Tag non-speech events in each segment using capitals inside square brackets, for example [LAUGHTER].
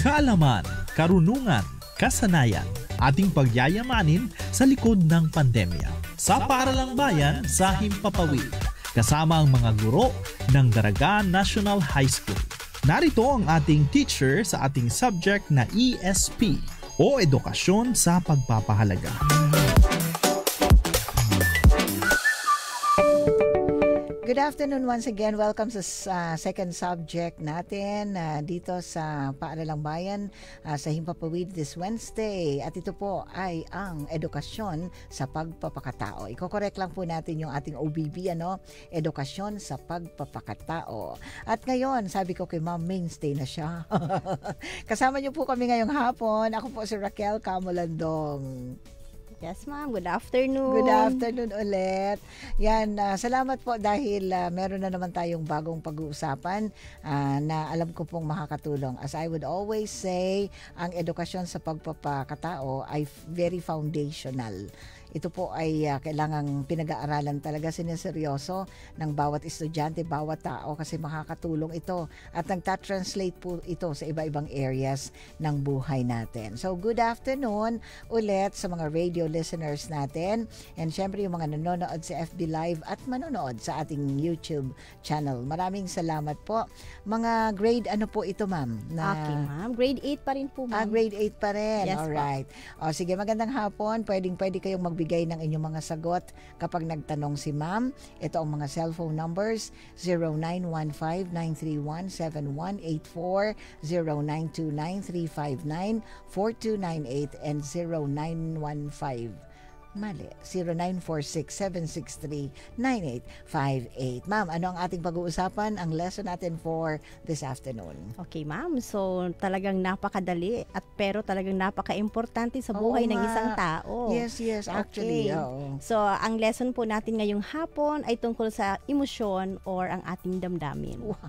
Kaalaman, karunungan, kasanayan, ating pagyayamanin sa likod ng pandemya. Sa Paralang Bayan sa Himpapawid, kasama ang mga guro ng Daraga National High School. Narito ang ating teacher sa ating subject na ESP o Edukasyon sa Pagpapahalaga. afternoon once again. Welcome sa uh, second subject natin uh, dito sa Paalalang Bayan uh, sa Himpapawid this Wednesday. At ito po ay ang edukasyon sa pagpapakatao. Iko-correct lang po natin yung ating OBB, ano? Edukasyon sa pagpapakatao. At ngayon, sabi ko kay Ma'am Mainstay na siya. [LAUGHS] Kasama niyo po kami ngayong hapon. Ako po si Raquel Camolandong. Yes, ma'am. Good afternoon. Good afternoon ulit. Yan, uh, salamat po dahil uh, meron na naman tayong bagong pag-uusapan uh, na alam ko pong makakatulong. As I would always say, ang edukasyon sa pagpapakatao ay very foundational. Ito po ay uh, kailangang pinag-aaralan talaga sineseryoso ng bawat estudyante, bawat tao kasi makakatulong ito at nagta-translate po ito sa iba-ibang areas ng buhay natin. So good afternoon ulit sa mga radio listeners natin and syempre yung mga nanonood sa FB Live at manonood sa ating YouTube channel. Maraming salamat po. Mga grade ano po ito ma'am? Na, okay ma'am, grade 8 pa rin po ah, ma'am. Ah, grade 8 pa rin. Yes, All right. O sige, magandang hapon. Pwedeng pwede kayong mag magbigay ng inyong mga sagot kapag nagtanong si ma'am. Ito ang mga cellphone numbers 0915-931-7184, 0929-359-4298, and 0915 Mali. 0946-763-9858. Ma'am, ano ang ating pag-uusapan? Ang lesson natin for this afternoon. Okay, ma'am. So, talagang napakadali at pero talagang napaka-importante sa buhay Oo, ng isang tao. Yes, yes. Actually, okay. oo. So, ang lesson po natin ngayong hapon ay tungkol sa emosyon or ang ating damdamin. Wow. [LAUGHS]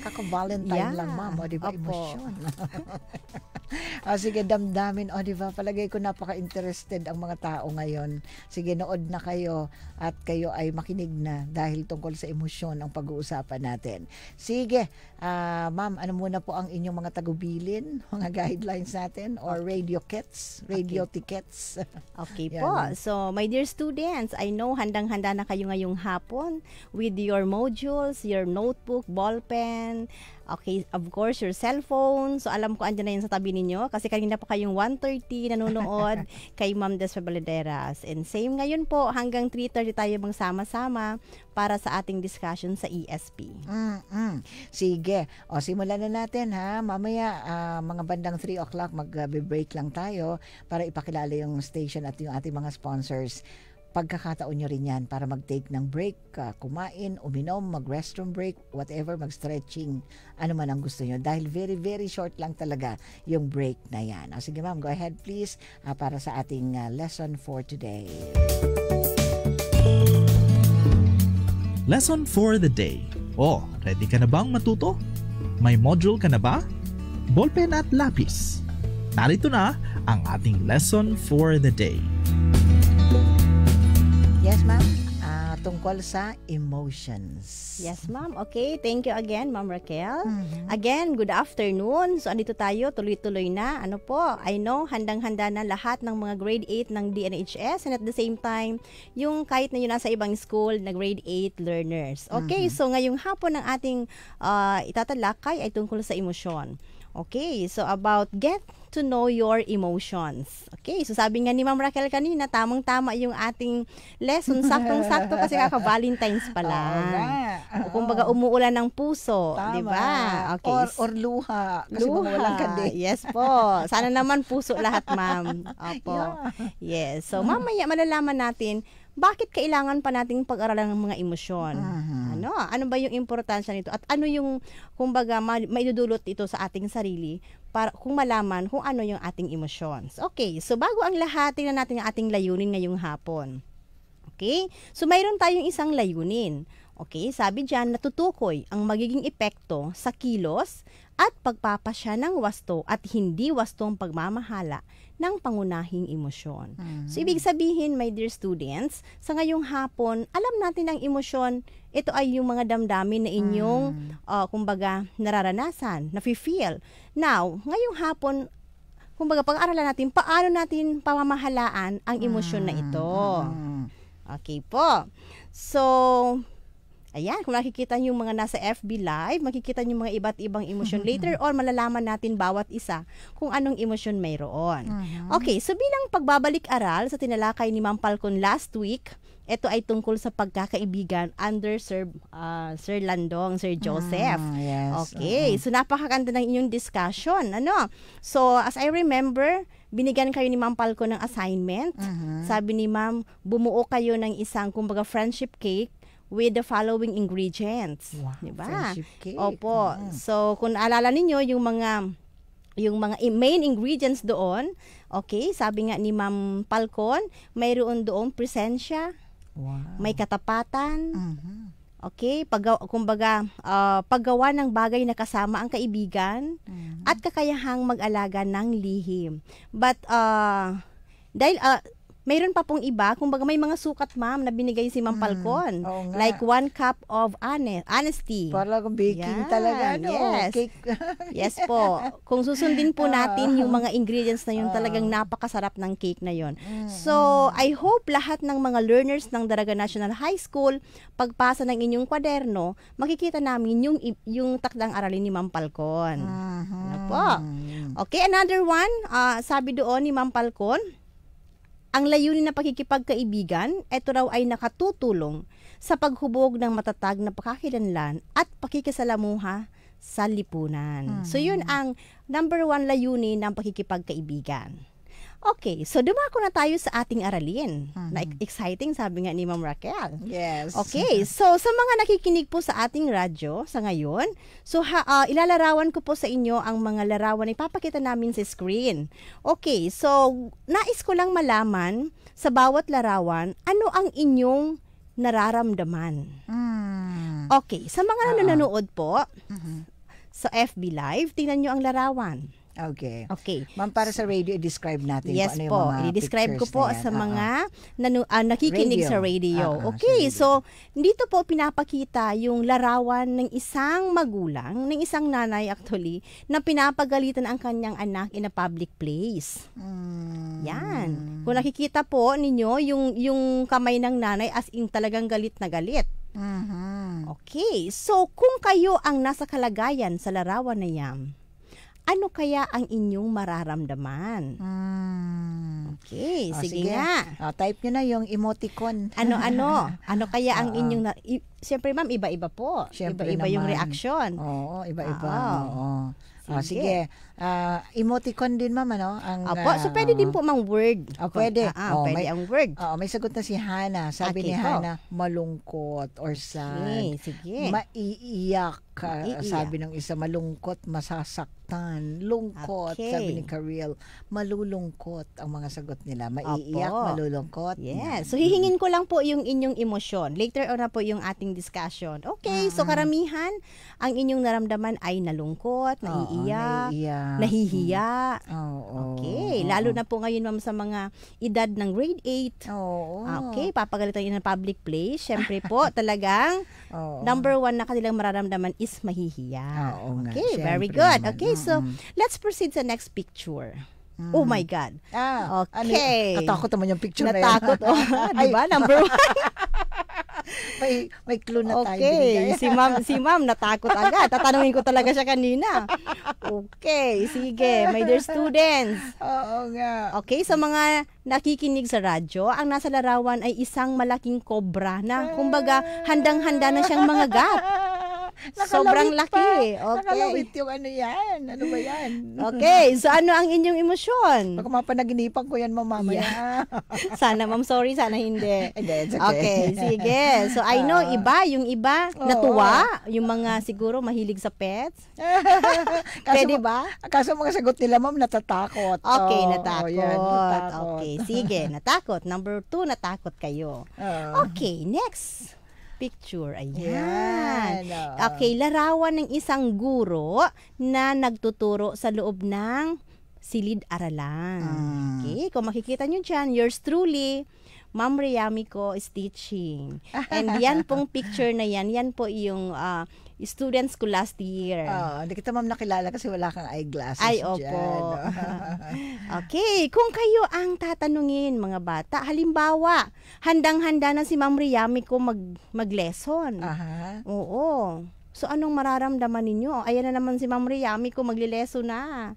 Kaka-Valentine yeah. lang, ma'am. O, di ba? Emosyon. [LAUGHS] oh, [LAUGHS] sige, damdamin. O, oh, di ba? Palagay ko napaka-interested ang mga tao ngayon. Sige, nood na kayo at kayo ay makinig na dahil tungkol sa emosyon ang pag-uusapan natin. Sige, uh, ma'am, ano muna po ang inyong mga tagubilin, [LAUGHS] mga guidelines natin or radio kits, radio okay. tickets? [LAUGHS] okay po. So, my dear students, I know handang-handa na kayo ngayong hapon with your modules, your notebook, ballpen, Okay, of course, your cell cellphone. So, alam ko andyan na yun sa tabi ninyo kasi kanina pa kayong 1.30 nanonood [LAUGHS] kay Ma'am Des Pabaladeras. And same ngayon po, hanggang 3.30 tayo magsama-sama para sa ating discussion sa ESP. Mm-mm. Sige. O, simulan na natin ha. Mamaya, uh, mga bandang 3 o'clock, mag-break lang tayo para ipakilala yung station at yung ating mga sponsors pagkakataon nyo rin yan para mag-take ng break, uh, kumain, uminom, mag-restroom break, whatever, mag-stretching, ano man ang gusto nyo. Dahil very, very short lang talaga yung break na yan. O, sige ma'am, go ahead please uh, para sa ating uh, lesson for today. Lesson for the day. Oh, ready ka na bang matuto? May module ka na ba? Ballpen at lapis. Narito na ang ating lesson for the day. Yes, ma'am. Uh, tungkol sa emotions. Yes, ma'am. Okay, thank you again, Ma'am Raquel. Mm-hmm. Again, good afternoon. So, andito tayo, tuloy-tuloy na. Ano po, I know, handang-handa na lahat ng mga grade 8 ng DNHS and at the same time, yung kahit na yun nasa ibang school na grade 8 learners. Okay, mm-hmm. so ngayong hapon ng ating uh, itatalakay ay tungkol sa emosyon. Okay, so about get to know your emotions. Okay, so sabi nga ni Ma'am Raquel kanina, tamang-tama yung ating lesson. [LAUGHS] Saktong-sakto kasi kaka-Valentine's pa lang. Oo Kung baga umuulan ng puso, di ba? Okay. Or, or luha. Kasi luha. ka din. [LAUGHS] Yes po. Sana naman puso lahat, Ma'am. Opo. [LAUGHS] Yeah. Yes. So mamaya malalaman natin bakit kailangan pa nating pag-aralan ng mga emosyon? Uh-huh. Ano? Ano ba yung importansya nito? At ano yung kumbaga ma- maidudulot ito sa ating sarili para kung malaman kung ano yung ating emotions. Okay, so bago ang lahat, tingnan natin ang ating layunin ngayong hapon. Okay? So mayroon tayong isang layunin. Okay, sabi diyan natutukoy ang magiging epekto sa kilos at pagpapasya ng wasto at hindi wastong pagmamahala ng pangunahing emosyon. Mm-hmm. So, ibig sabihin, my dear students, sa ngayong hapon, alam natin ang emosyon, ito ay yung mga damdamin na inyong, mm-hmm. uh, kumbaga, nararanasan, na feel Now, ngayong hapon, kumbaga, pag-aralan natin, paano natin pamamahalaan ang emosyon mm-hmm. na ito. Mm-hmm. Okay po. So, Ayan, kung nakikita niyo yung mga nasa FB Live, makikita niyo mga iba't ibang emosyon. Mm-hmm. Later on, malalaman natin bawat isa kung anong emosyon mayroon. Uh-huh. Okay, so bilang pagbabalik-aral sa tinalakay ni Ma'am Falcon last week, ito ay tungkol sa pagkakaibigan under Sir uh, Sir Landong, Sir Joseph. Ah, yes. Okay, uh-huh. so napakaganda ng inyong discussion, ano? So as I remember, binigyan kayo ni Ma'am Falcon ng assignment. Uh-huh. Sabi ni Ma'am, bumuo kayo ng isang kumbaga friendship cake with the following ingredients. Wow, di ba? Opo. Yeah. Mm-hmm. So kung alala ninyo yung mga yung mga main ingredients doon, okay, sabi nga ni Ma'am Falcon, mayroon doon presensya, wow. may katapatan, uh-huh. okay, pag, kumbaga, uh, paggawa ng bagay na kasama ang kaibigan, uh-huh. at kakayahang mag-alaga ng lihim. But, uh, dahil uh, mayroon pa pong iba, kumbaga may mga sukat ma'am na binigay si Ma'am Palcon. Mm. Oo nga. Like one cup of honest, honesty. Parang baking Yan, talaga, no? yes. Cake. [LAUGHS] yes po. Kung susundin po natin yung mga ingredients na yun, talagang napakasarap ng cake na yun. Mm. So, I hope lahat ng mga learners ng Daraga National High School, pagpasa ng inyong kwaderno, makikita namin yung, yung takdang aralin ni Ma'am Falcon. Ano po? Mm-hmm. Okay, another one. Uh, sabi doon ni Ma'am Palcon, ang layunin ng pakikipagkaibigan, ito raw ay nakatutulong sa paghubog ng matatag na pakakilanlan at pakikisalamuha sa lipunan. hmm So yun ang number one layunin ng pakikipagkaibigan. Okay, so dumako na tayo sa ating aralin. Mm-hmm. Na exciting sabi nga ni Ma'am Raquel. Yes. Okay, so sa mga nakikinig po sa ating radyo sa ngayon, so ha, uh, ilalarawan ko po sa inyo ang mga larawan na ipapakita namin sa screen. Okay, so nais ko lang malaman sa bawat larawan, ano ang inyong nararamdaman? Mm. Okay, sa mga uh-huh. nanonood po uh-huh. sa FB Live, tingnan nyo ang larawan. Okay. Okay. Ma'am, para sa radio, i-describe natin yes kung ano po. yung mga I-describe ko po sa mga nanu, uh, nakikinig radio. sa radio. Uh-huh, okay, so dito po pinapakita yung larawan ng isang magulang, ng isang nanay actually, na pinapagalitan ang kanyang anak in a public place. Mm. Yan. Kung nakikita po ninyo, yung, yung kamay ng nanay as in talagang galit na galit. Mm-hmm. Okay, so kung kayo ang nasa kalagayan sa larawan na yan, ano kaya ang inyong mararamdaman? Mm. Okay, oh, sige, sige nga. Oh, type nyo na yung emoticon. Ano-ano? [LAUGHS] ano kaya ang uh, inyong... Na- i- Siyempre ma'am, iba-iba po. Siyempre iba-iba naman. yung reaction. Oo, iba-iba. Oo. Oo. Sige. Oh, sige uh, emoticon din ma'am ano ang Opo, uh, so ah, pwede uh, din po mang word. Oh, pwede. Ah, ah, oh, pwede may, ang word. Oh, may sagot na si Hana. Sabi Aki ah, ni Hana, malungkot or sad. Sige, sige. Maiiyak. Maiiyak. Uh, sabi ng isa, malungkot, masasaktan, lungkot, okay. sabi ni Kariel, malulungkot ang mga sagot nila. Maiiyak, Opo. malulungkot. Yes. Yeah. So, hihingin ko lang po yung inyong emosyon. Later on na po yung ating discussion. Okay, mm-hmm. so karamihan, ang inyong naramdaman ay nalungkot, naiiyak, Oo, naiiyak Mm-hmm. nahihiya. Mm. Oh, oh, okay. Oh, na po ngayon ma'am sa mga edad ng grade 8. Oo. Ah, okay, papagalitan yun ng public place. Siyempre po, [LAUGHS] talagang oo. number one na kanilang mararamdaman is mahihiya. Oo, okay, very good. Naman. Okay, so let's proceed sa next picture. Mm. Oh mm-hmm. my God. Ah, ano okay. Ano, natakot naman yung picture natakot, na yan. Natakot. oh, [LAUGHS] Di ba? Number one. [LAUGHS] may, may clue na okay. tayo. Okay. [LAUGHS] si ma'am, si ma'am natakot agad. Tatanungin ko talaga siya kanina. Okay. Sige. My dear students. Oo nga. Okay. Sa so mga nakikinig sa radyo, ang nasa larawan ay isang malaking kobra na kumbaga handang-handa na siyang mga gat. Sobrang laki. Pa. Eh. Okay. Nakalawit yung ano yan. Ano ba yan? okay. So ano ang inyong emosyon? Baka mapanaginipan ko yan mamamaya. Yeah. [LAUGHS] sana ma'am sorry, sana hindi. [LAUGHS] okay. okay. Sige. So I know uh, iba, yung iba natuwa. Oh. Yung mga siguro mahilig sa pets. [LAUGHS] Pwede ba? Kaso mga sagot nila ma'am natatakot. Okay, natakot. Oh, yan, natakot. Okay, sige. Natakot. Number two, natakot kayo. Uh, okay, next picture. Ayan. Yan, oh. Okay, larawan ng isang guro na nagtuturo sa loob ng silid-aralan. Mm. Ah. Okay, kung makikita nyo dyan, yours truly, Ma'am Riyami ko is teaching. [LAUGHS] And yan pong picture na yan, yan po yung uh, students ko last year. Oh, hindi kita ma'am nakilala kasi wala kang eyeglasses Ay, opo. Dyan, [LAUGHS] okay, kung kayo ang tatanungin mga bata, halimbawa, handang-handa na si Ma'am Riyami ko mag, mag-lesson. Aha. Uh-huh. Oo. So anong mararamdaman ninyo? Ayan na naman si Ma'am Riyami ko maglileso na.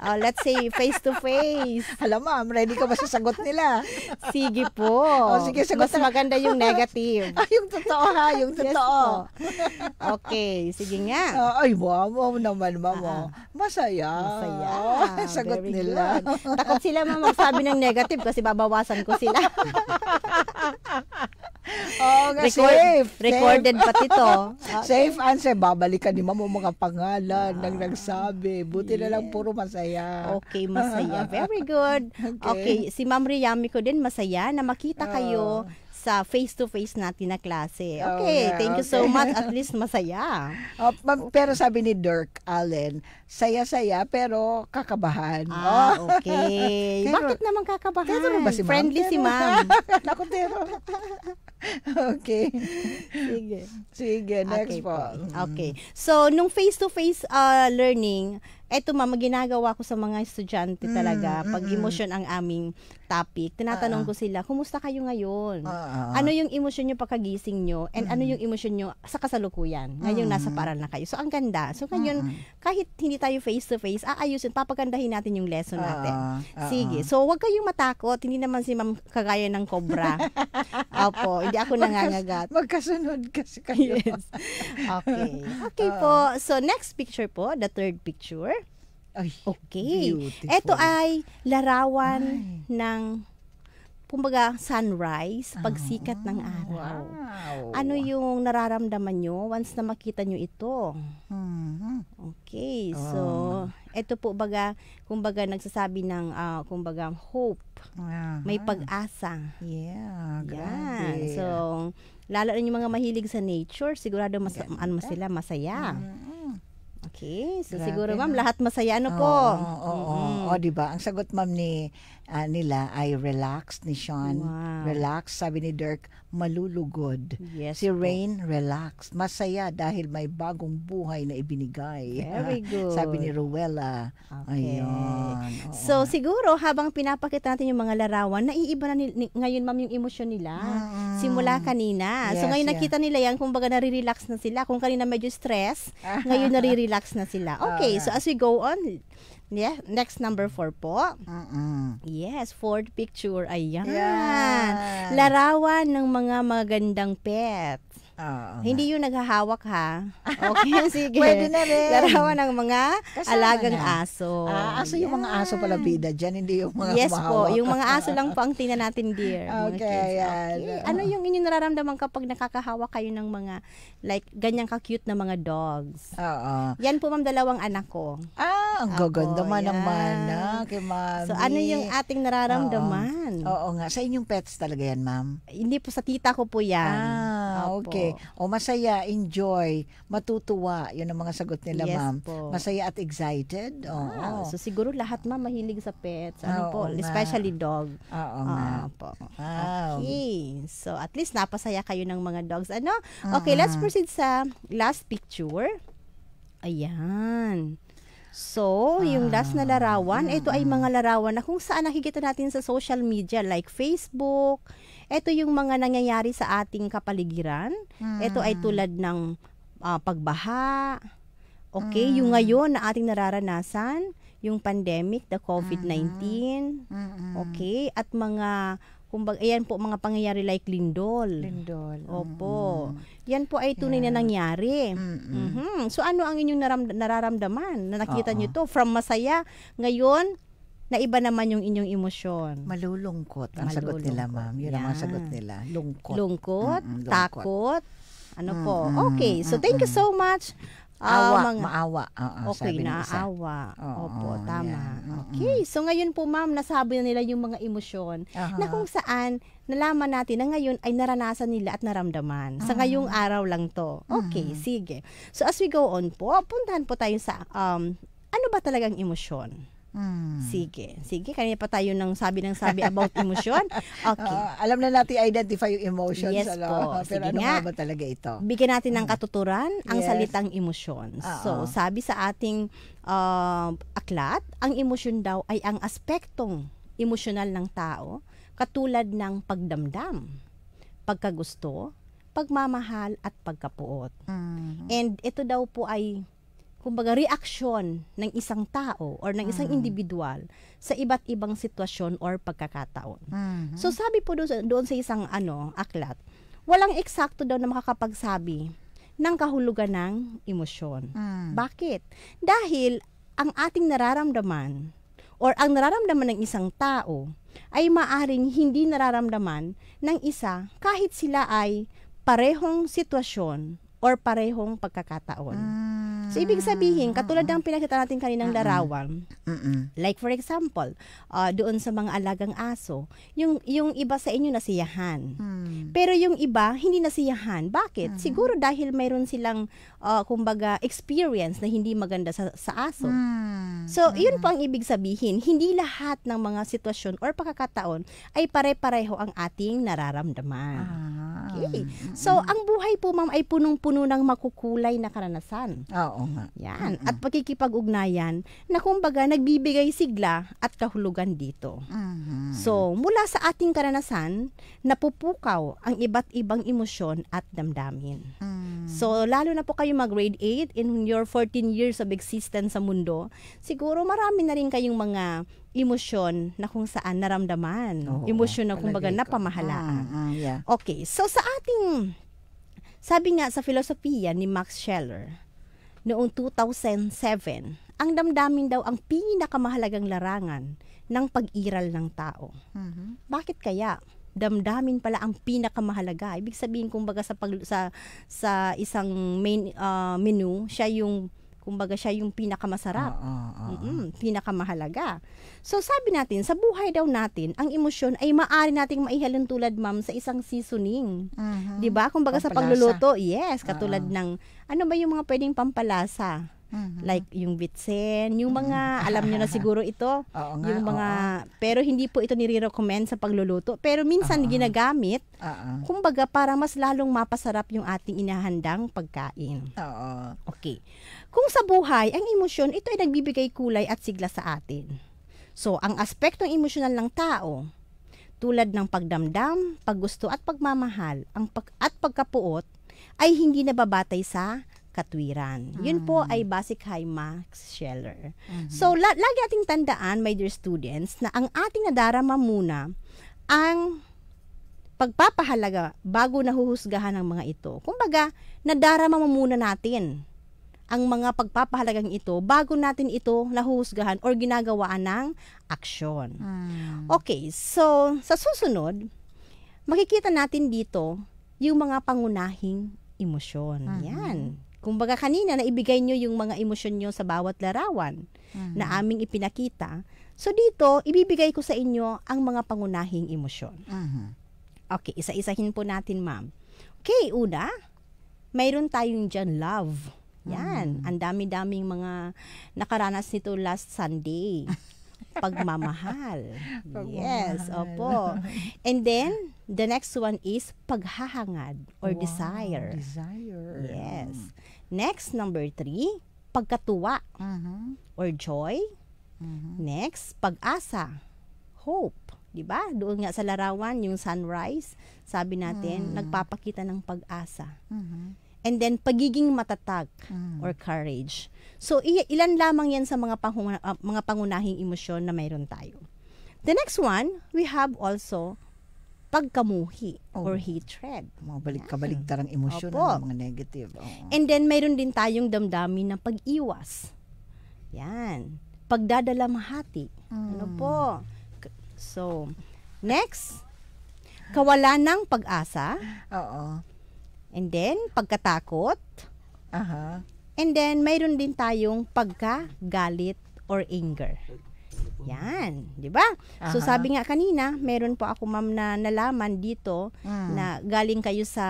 Uh, let's say face to face. [LAUGHS] Alam ma'am, ready ka ba sa sagot nila? sige po. Oh, sige, sagot Mas na. maganda yung negative. [LAUGHS] ah, yung totoo ha, yung totoo. Yes, okay, sige nga. Uh, ay, wow, wow naman ma'am. Uh, masaya. Masaya. Oh, sagot Very nila. Good. Takot sila ma'am magsabi ng negative kasi babawasan ko sila. [LAUGHS] Oo oh, nga, Record, safe. Recorded safe. pati to. [LAUGHS] safe answer. Babalikan ni mo mga pangalan ah, ng nagsabi. Buti yes. na lang puro masaya. Okay, masaya. [LAUGHS] Very good. Okay. okay. Si Ma'am Riyami ko din masaya na makita oh. kayo oh. sa face-to-face natin na klase. Oh, okay, oh, yeah, thank you so much. At [LAUGHS] least masaya. Oh, pero sabi ni Dirk Allen, saya-saya pero kakabahan. Ah, oh. okay. Bakit naman kakabahan? ba si Friendly tero. si ma'am. Ako, tero. [LAUGHS] okay. Sige. Sige, next okay, po. Okay. Mm. So, nung face-to-face uh, learning, eto ma'am, ginagawa ko sa mga estudyante talaga, mm, mm, pag mm. emotion ang aming topic, tinatanong uh, ko sila, kumusta kayo ngayon? Uh, uh ano yung emosyon nyo pagkagising nyo? And uh ano yung emosyon nyo sa kasalukuyan? Ngayong nasa paral na kayo. So, ang ganda. So, ngayon, kahit hindi tayo face-to-face, aayusin, papagandahin natin yung lesson natin. Sige. So, wag kayong matakot. Hindi naman si ma'am kagaya ng cobra. [LAUGHS] Opo, hindi ako nangangagat. Magkasunod kasi kayo. [LAUGHS] yes. Okay. Okay po. So, next picture po, the third picture. Ay, okay. Beautiful. Ito ay larawan ay. ng kumbaga sunrise, ah. pagsikat oh, ng araw. Wow. Ano yung nararamdaman nyo once na makita nyo ito? mm Okay, oh. so ito po baga, kumbaga nagsasabi ng uh, kumbaga hope. Uh-huh. May pag-asa. Yeah, grabe. So, lalo na yung mga mahilig sa nature, sigurado mas, ano sila, masaya. Mm-hmm. Okay, so Grabe siguro ma'am, lahat masaya ano po. Oo, oo, oh, Mm-hmm. o, di ba? Ang sagot ma'am ni uh, nila ay relaxed ni Sean. Wow. Relax. Sabi ni Dirk, malulugod. Yes, si Rain, po. relax. Masaya dahil may bagong buhay na ibinigay. Very good. [LAUGHS] Sabi ni Ruella. Okay. Ayun. So, siguro habang pinapakita natin yung mga larawan, naiiba na ni- ngayon, ma'am, yung emosyon nila. Mm. Simula kanina. Yes, so, ngayon yeah. nakita nila yan, kumbaga nare-relax na sila. Kung kanina medyo stress, [LAUGHS] ngayon nare-relax na sila. Okay, so as we go on, Yeah, next number 4 po. Mm-mm. Yes, fourth picture. Ayan. Yeah. Larawan ng mga magandang pets. Oo, Hindi yung naghahawak ha. [LAUGHS] Okay, sige. Pwede na rin. Larawan ng mga Kasama alagang na. aso. Ah, aso yung mga aso pala bida dyan, hindi yung mga Yes po, yung mga aso lang [LAUGHS] po ang tina natin dear. Okay, kids. Okay. Ano ah. yung inyong nararamdaman kapag nakakahawak kayo ng mga like ganyang ka-cute na mga dogs? Oo. Yan po ma'am dalawang anak ko. Ah, ang Ako, gaganda man ng yan. mana kay eh, mami. So ano yung ating nararamdaman? Oo nga, sa inyong pets talaga yan, ma'am. Hindi po sa tita ko po yan. Ah, okay o masaya, enjoy, matutuwa. Yun ang mga sagot nila, yes, ma'am. Po. Masaya at excited. Ah, Oo. Ah, oh. So siguro lahat ma'am mahilig sa pets. Ano oh, po? Ma. Especially dog. Oo, oh, ah, po. Wow. Okay. So at least napasaya kayo ng mga dogs. Ano? Okay, uh-huh. let's proceed sa last picture. Ayan. So, yung last na ah, larawan, ito ay mga larawan na kung saan nakikita natin sa social media like Facebook, ito yung mga nangyayari sa ating kapaligiran. Mm. Ito ay hmm. tulad ng uh, pagbaha, okay, mm. yung hmm. ngayon na ating nararanasan, yung pandemic, the COVID-19, mm-hmm. mm-hmm. okay, at mga kumbaga, ayan po mga pangyayari like lindol. Lindol. Opo. Mm-hmm. Yan po ay tunay yeah. na nangyari. Mm-hmm. Mm-hmm. So ano ang inyong naram- nararamdaman na nakita niyo to from masaya ngayon na iba naman yung inyong emosyon. Malulungkot ang Malulungkot. sagot nila, ma'am. Yun ang mga sagot nila. Lungkot. Lungkot, Mm-mm, lungkot. takot, ano Mm-mm, po. Okay, so thank you so much. Ah, Awa, mga- maawa. Oo, okay, naawa. Oo, Opo, oo, tama. yan. Okay, so ngayon po ma'am, nasabi na nila yung mga emosyon Aha. na kung saan nalaman natin na ngayon ay naranasan nila at naramdaman. Sa ah. ngayong araw lang to. Okay, mm-hmm. sige. So as we go on po, puntahan po tayo sa um, ano ba talagang emosyon? Hmm. Sige. Sige, kanina pa tayo nang sabi ng sabi about [LAUGHS] emotion. Okay. Uh, alam na natin identify yung emotions. Yes ano? po. [LAUGHS] Pero Sige ano nga. ba talaga ito? Bigyan natin ng hmm. katuturan ang yes. salitang emotion. So, sabi sa ating uh, aklat, ang emosyon daw ay ang aspektong emosyonal ng tao katulad ng pagdamdam, pagkagusto, pagmamahal at pagkapuot. Mm-hmm. And ito daw po ay kumbaga reaksyon ng isang tao or ng isang mm. individual sa iba't ibang sitwasyon or pagkakataon. Mm-hmm. So sabi po doon, doon sa isang ano aklat, walang eksakto daw na makakapagsabi ng kahulugan ng emosyon. Mm. Bakit? Dahil ang ating nararamdaman or ang nararamdaman ng isang tao ay maaring hindi nararamdaman ng isa kahit sila ay parehong sitwasyon or parehong pagkakataon. Mm. So, ibig sabihin, katulad ng pinakita natin kaninang uh-uh. larawan, uh-uh. like for example, uh, doon sa mga alagang aso, yung, yung iba sa inyo nasiyahan. Hmm. Pero yung iba, hindi nasiyahan. Bakit? Uh-huh. Siguro dahil mayroon silang uh, kumbaga experience na hindi maganda sa, sa aso. Mm. So, mm. yun hmm. po ang ibig sabihin, hindi lahat ng mga sitwasyon or pagkakataon ay pare-pareho ang ating nararamdaman. Ah. Okay. So, ang buhay po ma'am ay punong-puno ng makukulay na karanasan. Oo nga. Yan. Mm-mm. At pagkikipag ugnayan na kumbaga nagbibigay sigla at kahulugan dito. Mm-hmm. So, mula sa ating karanasan, napupukaw ang iba't ibang emosyon at damdamin. Mm. So, lalo na po kayo mag-grade 8 in your 14 years of existence sa mundo, siguro marami na rin kayong mga emosyon na kung saan naramdaman. Oo, emosyon na kumbaga napamahalaan. Ah, ah, yeah. Okay, so sa ating, sabi nga sa filosofiya ni Max Scheler, noong 2007, ang damdamin daw ang pinakamahalagang larangan ng pag-iral ng tao. Uh-huh. Bakit kaya? damdamin pala ang pinakamahalaga. Ibig sabihin kumbaga sa pag, sa sa isang main uh, menu, siya yung kumbaga siya yung pinakamasarap. Uh, mm pinakamahalaga. So sabi natin, sa buhay daw natin, ang emosyon ay maaari nating maihalin tulad ma'am sa isang seasoning. Uh-huh. 'Di ba? Kumbaga pampalasa. sa pagluluto, yes, katulad uh, uh. ng ano ba yung mga pwedeng pampalasa? Mm-hmm. Like yung Bitsen, yung mga, mm-hmm. alam nyo na [LAUGHS] siguro ito, oo nga, yung mga, oo. pero hindi po ito nire-recommend sa pagluluto. Pero minsan oo. ginagamit, oo. kumbaga para mas lalong mapasarap yung ating inahandang pagkain. Oo. Okay. Kung sa buhay, ang emosyon, ito ay nagbibigay kulay at sigla sa atin. So, ang aspektong ng emosyonal ng tao, tulad ng pagdamdam, paggusto at pagmamahal ang pag at pagkapuot ay hindi nababatay sa katwiran. Mm. Yun hmm. po ay basic high max Scheller. Mm-hmm. So, la- lagi ating tandaan, my dear students, na ang ating nadarama muna ang pagpapahalaga bago nahuhusgahan ng mga ito. Kumbaga, nadarama mo muna natin ang mga pagpapahalagang ito bago natin ito nahuhusgahan or ginagawaan ng aksyon. Mm. Okay, so sa susunod, makikita natin dito yung mga pangunahing emosyon. Mm-hmm. Yan. Kung Kumbaga kanina na ibigay nyo yung mga emosyon nyo sa bawat larawan mm-hmm. na aming ipinakita. So dito, ibibigay ko sa inyo ang mga pangunahing emosyon. Mm-hmm. Okay, isa-isahin po natin, ma'am. Okay, una, mayroon tayong dyan love. Yan, mm-hmm. ang dami-daming mga nakaranas nito last Sunday. [LAUGHS] Pagmamahal. Pagmamahal. Yes, opo. And then, The next one is paghahangad or wow, desire. Desire. Yes. Next, number three, pagkatuwa uh-huh. or joy. Uh-huh. Next, pag-asa, hope. 'di ba? Doon nga sa larawan yung sunrise, sabi natin mm. nagpapakita ng pag-asa. Mm-hmm. And then pagiging matatag mm. or courage. So ilan lamang 'yan sa mga panguna- uh, mga pangunahing emosyon na mayroon tayo. The next one, we have also pagkamuhi oh. or hatred. Mabalik kabaligtarang emosyon ng ano, mga negative. Oh. And then mayroon din tayong damdamin ng pag-iwas. Yan. Pagdadalamhati. Mm. Ano hmm. po? So, next, kawalan ng pag-asa. Oo. And then, pagkatakot. Aha. Uh-huh. And then, mayroon din tayong pagkagalit or anger. Mm. Yan, 'di ba? Uh-huh. So sabi nga kanina, meron po ako ma'am na nalaman dito mm. na galing kayo sa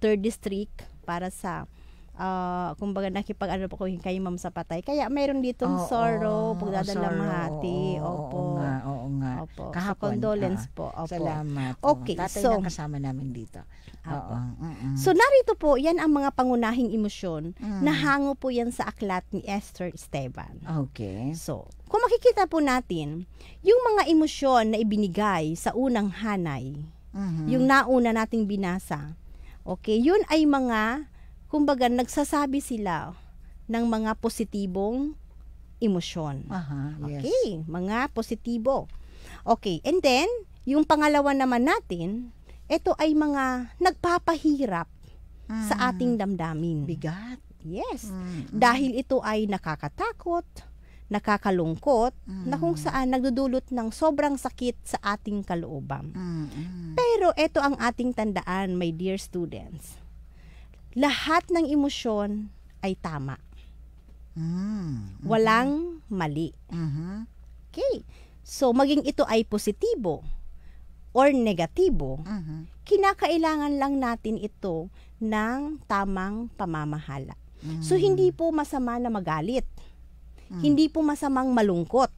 3rd district para sa uh, kumbaga nakipag ano po kayo ma'am sa patay. Kaya meron ditong oh, sorrow, oh, pagdadalamhati. Oh, opo. Oo nga, oo nga. Opo. Kahapon, so, condolence uh, po. Opo. Salamat. Okay, Tatay so. Tatay kasama namin dito. Opo. So narito po, yan ang mga pangunahing emosyon mm. na hango po yan sa aklat ni Esther Esteban. Okay. So, kung makikita po natin, yung mga emosyon na ibinigay sa unang hanay, mm-hmm. yung nauna nating binasa, okay, yun ay mga, kumbaga, nagsasabi sila ng mga positibong emosyon. Aha, yes. Okay, mga positibo. Okay, and then, yung pangalawa naman natin, ito ay mga nagpapahirap mm. sa ating damdamin. Bigat. Yes. Mm-hmm. Dahil ito ay nakakatakot, nakakalungkot mm. na kung saan nagdudulot ng sobrang sakit sa ating kalooban. Mm. Pero ito ang ating tandaan, my dear students. Lahat ng emosyon ay tama. Mm. mm Walang mm-hmm. mali. Mm-hmm. Okay. So maging ito ay positibo or negatibo, mm-hmm. kinakailangan lang natin ito ng tamang pamamahala. Mm-hmm. So mm. hindi po masama na magalit. Mm. Hindi po masamang malungkot.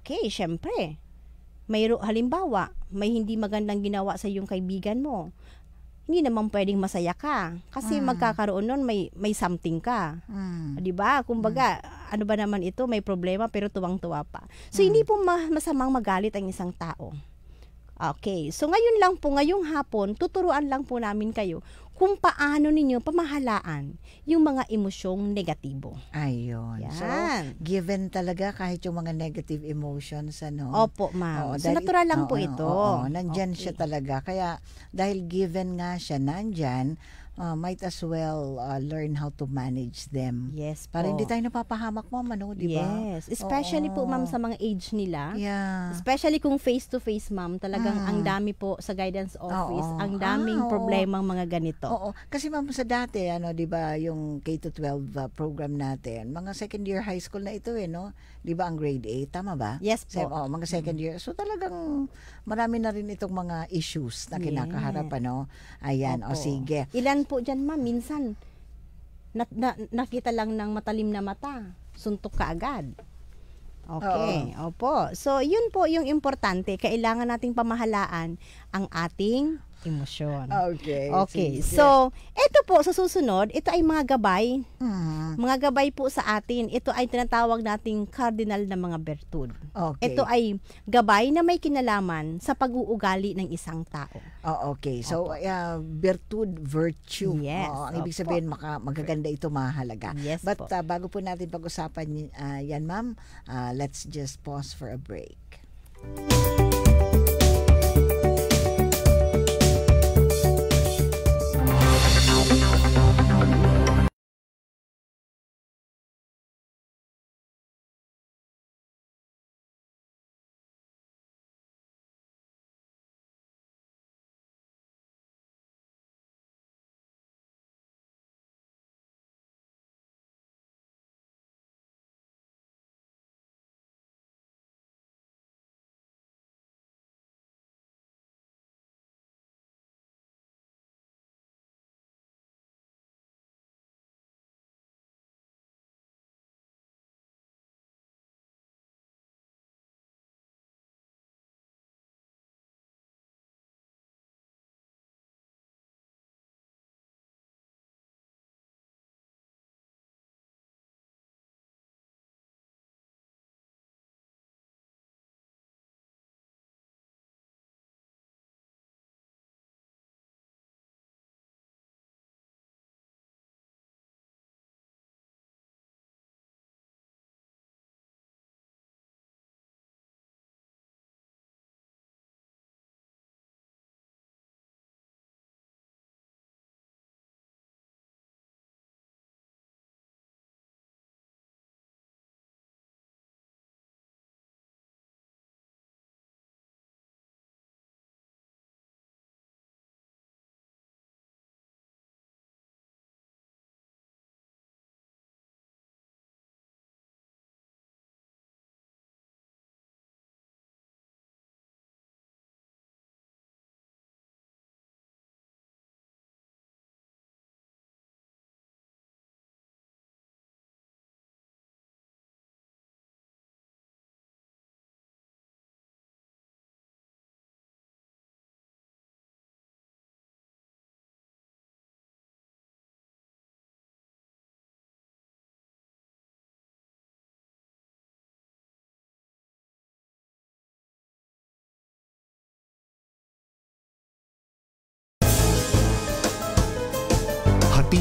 Okay, syempre. May halimbawa, may hindi magandang ginawa sa iyong kaibigan mo. Hindi naman pwedeng masaya ka kasi mm. magkakaroon noon may may something ka. Mm. 'Di ba? Kumbaga, mm. ano ba naman ito, may problema pero tuwang-tuwa pa. So mm. hindi po ma- masamang magalit ang isang tao. Okay. So ngayon lang po ngayong hapon, tuturuan lang po namin kayo kung paano ninyo pamahalaan yung mga emosyong negatibo. Ayun. Yan. So, given talaga kahit yung mga negative emotions, ano? Opo, ma'am. Oo, so, natural lang oo, po oo, ito. Oo, oo, nandyan okay. siya talaga. Kaya, dahil given nga siya nandyan, uh, might as well uh, learn how to manage them. Yes po. Para hindi tayo napapahamak mo, ano, di ba? Yes. Especially Oo. po, ma'am, sa mga age nila. Yeah. Especially kung face-to-face, ma'am, talagang ah. ang dami po sa guidance office, Oo. ang daming ah, problema mga ganito. Oo. Kasi ma'am, sa dati, ano, di ba, yung K-12 uh, ah, program natin, mga second year high school na ito eh, no? 'di ba ang grade 8 tama ba? Yes po. So, oh, mga second mm. year. So talagang marami na rin itong mga issues na kinakaharap yes. ano. Ayan, Opo. o sige. Ilan po diyan ma? minsan na, na, nakita lang ng matalim na mata, suntok ka agad. Okay, Oo. opo. So, yun po yung importante. Kailangan nating pamahalaan ang ating emosyon. Okay. Okay. Sige. So, ito po sa susunod, ito ay mga gabay. Hmm. Mga gabay po sa atin. Ito ay tinatawag nating cardinal na mga bertud. Okay. Ito ay gabay na may kinalaman sa pag-uugali ng isang tao. Oh, okay. So, uh, bertud, virtue. Yes. Oh, ang ibig sabihin, maka, magaganda ito, mahalaga. Yes But po. Uh, bago po natin pag-usapan uh, yan, ma'am, uh, let's just pause for a break. Music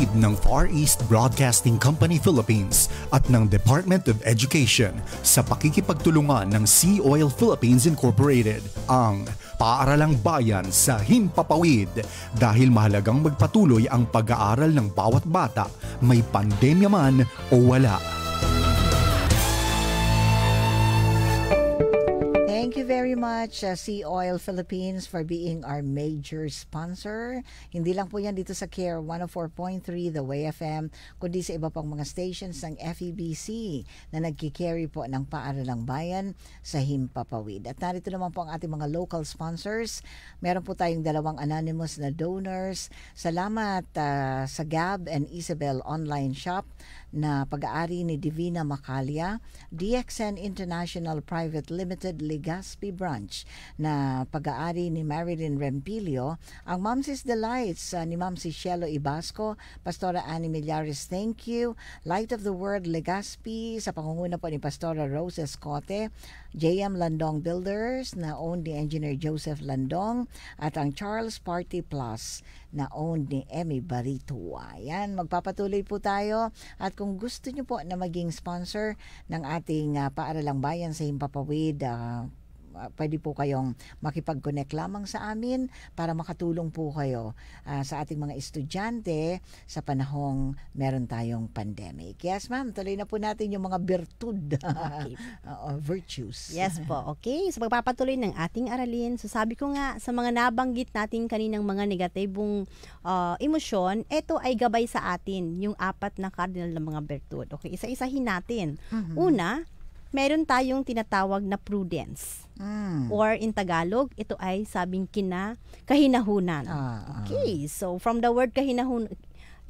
lead ng Far East Broadcasting Company Philippines at ng Department of Education sa pakikipagtulungan ng Sea Oil Philippines Incorporated ang Paaralang Bayan sa Himpapawid dahil mahalagang magpatuloy ang pag-aaral ng bawat bata may pandemya man o wala. Thank you very much, uh, Sea Oil Philippines, for being our major sponsor. Hindi lang po yan dito sa CARE 104.3, The Way FM, kundi sa iba pang mga stations ng FEBC na nagkikerry po ng Paaralang Bayan sa Himpapawid. At narito naman po ang ating mga local sponsors. Meron po tayong dalawang anonymous na donors. Salamat uh, sa Gab and Isabel Online Shop na pag-aari ni Divina Macalia, DXN International Private Limited Legaspi Branch na pag-aari ni Marilyn Rempilio, ang Momsis Delights uh, ni Ma'am Cielo Ibasco, Pastora Annie Millares, thank you. Light of the World Legaspi sa pangunguna po ni Pastora Rose Escote, JM Landong Builders na owned ni Engineer Joseph Landong at ang Charles Party Plus na owned ni Emmy Barito. Ayan, magpapatuloy po tayo at kung gusto niyo po na maging sponsor ng ating uh, Paaralang Bayan sa Himpapawid, uh, uh, pwede po kayong makipag-connect lamang sa amin para makatulong po kayo uh, sa ating mga estudyante sa panahong meron tayong pandemic. Yes, ma'am, tuloy na po natin yung mga virtud, okay. uh, [LAUGHS] virtues. Yes po, okay. Sa so, pagpapatuloy ng ating aralin, so sabi ko nga, sa mga nabanggit natin kaninang mga negatibong uh, emosyon, ito ay gabay sa atin, yung apat na cardinal na mga virtud. Okay, isa-isahin natin. Mm-hmm. Una, meron tayong tinatawag na prudence. Mm. Or in Tagalog, ito ay sabing kina kahinahunan. Ah, ah. okay, ah. so from the word kahinahunan,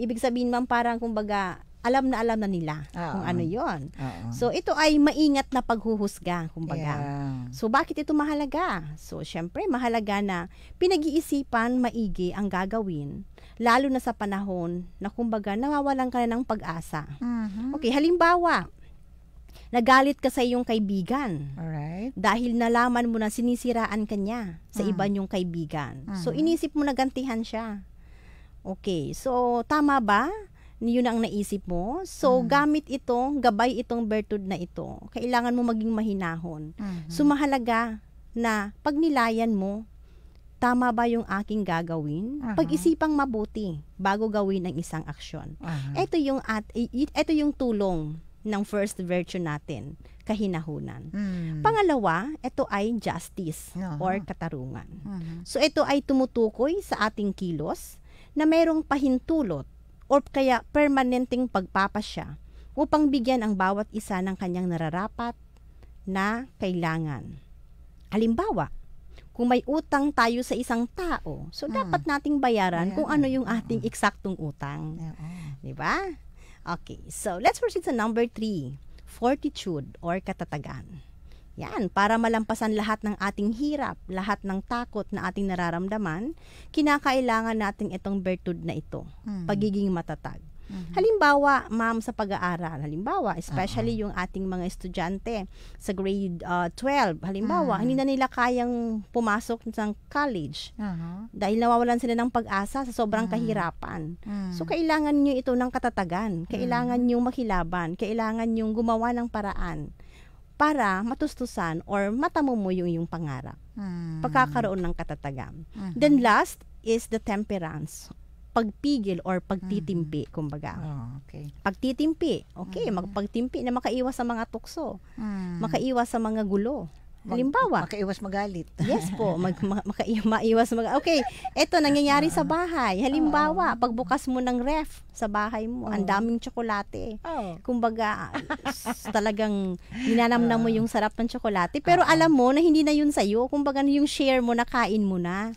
ibig sabihin man parang kumbaga alam na alam na nila ah, kung ah. ano 'yon. Ah, ah. So ito ay maingat na paghuhusga kumbaga. Yeah. So bakit ito mahalaga? So syempre mahalaga na pinag-iisipan maigi ang gagawin lalo na sa panahon na kumbaga nawawalan ka na ng pag-asa. Mm-hmm. Okay, halimbawa, Nagalit ka sa iyong kaibigan. Alright. Dahil nalaman mo na sinisiraan ka niya sa uh-huh. Mm. iba niyong kaibigan. Uh-huh. So, mm. inisip mo na gantihan siya. Okay. So, tama ba? Yun ang naisip mo. So, uh-huh. gamit itong, gabay itong bertud na ito. Kailangan mo maging mahinahon. Uh-huh. So, mahalaga na pagnilayan mo, tama ba yung aking gagawin? Uh-huh. Pag-isipang mabuti bago gawin ang isang aksyon. Uh-huh. Ito yung at ito yung tulong ng first virtue natin, kahinahunan. Mm. Pangalawa, ito ay justice uh-huh. or katarungan. Uh-huh. So ito ay tumutukoy sa ating kilos na mayroong pahintulot or kaya permanenteng pagpapasya upang bigyan ang bawat isa ng kanyang nararapat na kailangan. Halimbawa, kung may utang tayo sa isang tao, so mm. dapat nating bayaran yeah. kung ano yung ating eksaktong utang. Yeah. 'Di ba? Okay, so let's proceed sa number 3, fortitude or katatagan. Yan, para malampasan lahat ng ating hirap, lahat ng takot na ating nararamdaman, kinakailangan natin itong virtud na ito, hmm. pagiging matatag. Mm-hmm. Halimbawa, ma'am, sa pag-aaral, halimbawa, especially uh-huh. yung ating mga estudyante sa grade uh, ah, 12, halimbawa, uh-huh. hindi na nila kayang pumasok ng college uh-huh. dahil nawawalan sila ng pag-asa sa sobrang uh-huh. kahirapan. Uh-huh. So, kailangan nyo ito ng katatagan. Mm. Kailangan uh-huh. nyo makilaban. Kailangan nyo gumawa ng paraan para matustusan or matamo mo yung yung pangarap. Hmm. Pagkakaroon ng katatagan. Uh-huh. Then last is the temperance pagpigil or mm-hmm. pagtitimpi, mm. kumbaga. Oh, okay. Pagtitimpi, okay, mm. magpagtimpi na makaiwas sa mga tukso, mm. makaiwas sa mga gulo, Halimbawa. Makaiwas magalit. Yes po, [LAUGHS] mag, ma, maka, maiwas mag Okay, eto nangyayari sa ah. bahay. Halimbawa, ah. pagbukas mo ng ref sa bahay mo, ang oh. daming tsokolate. Uh, Kumbaga, talagang ninanamnam mo ah. yung sarap ng tsokolate. Pero alam mo na hindi na yun sa iyo. Kumbaga, yung share mo, nakain mo na.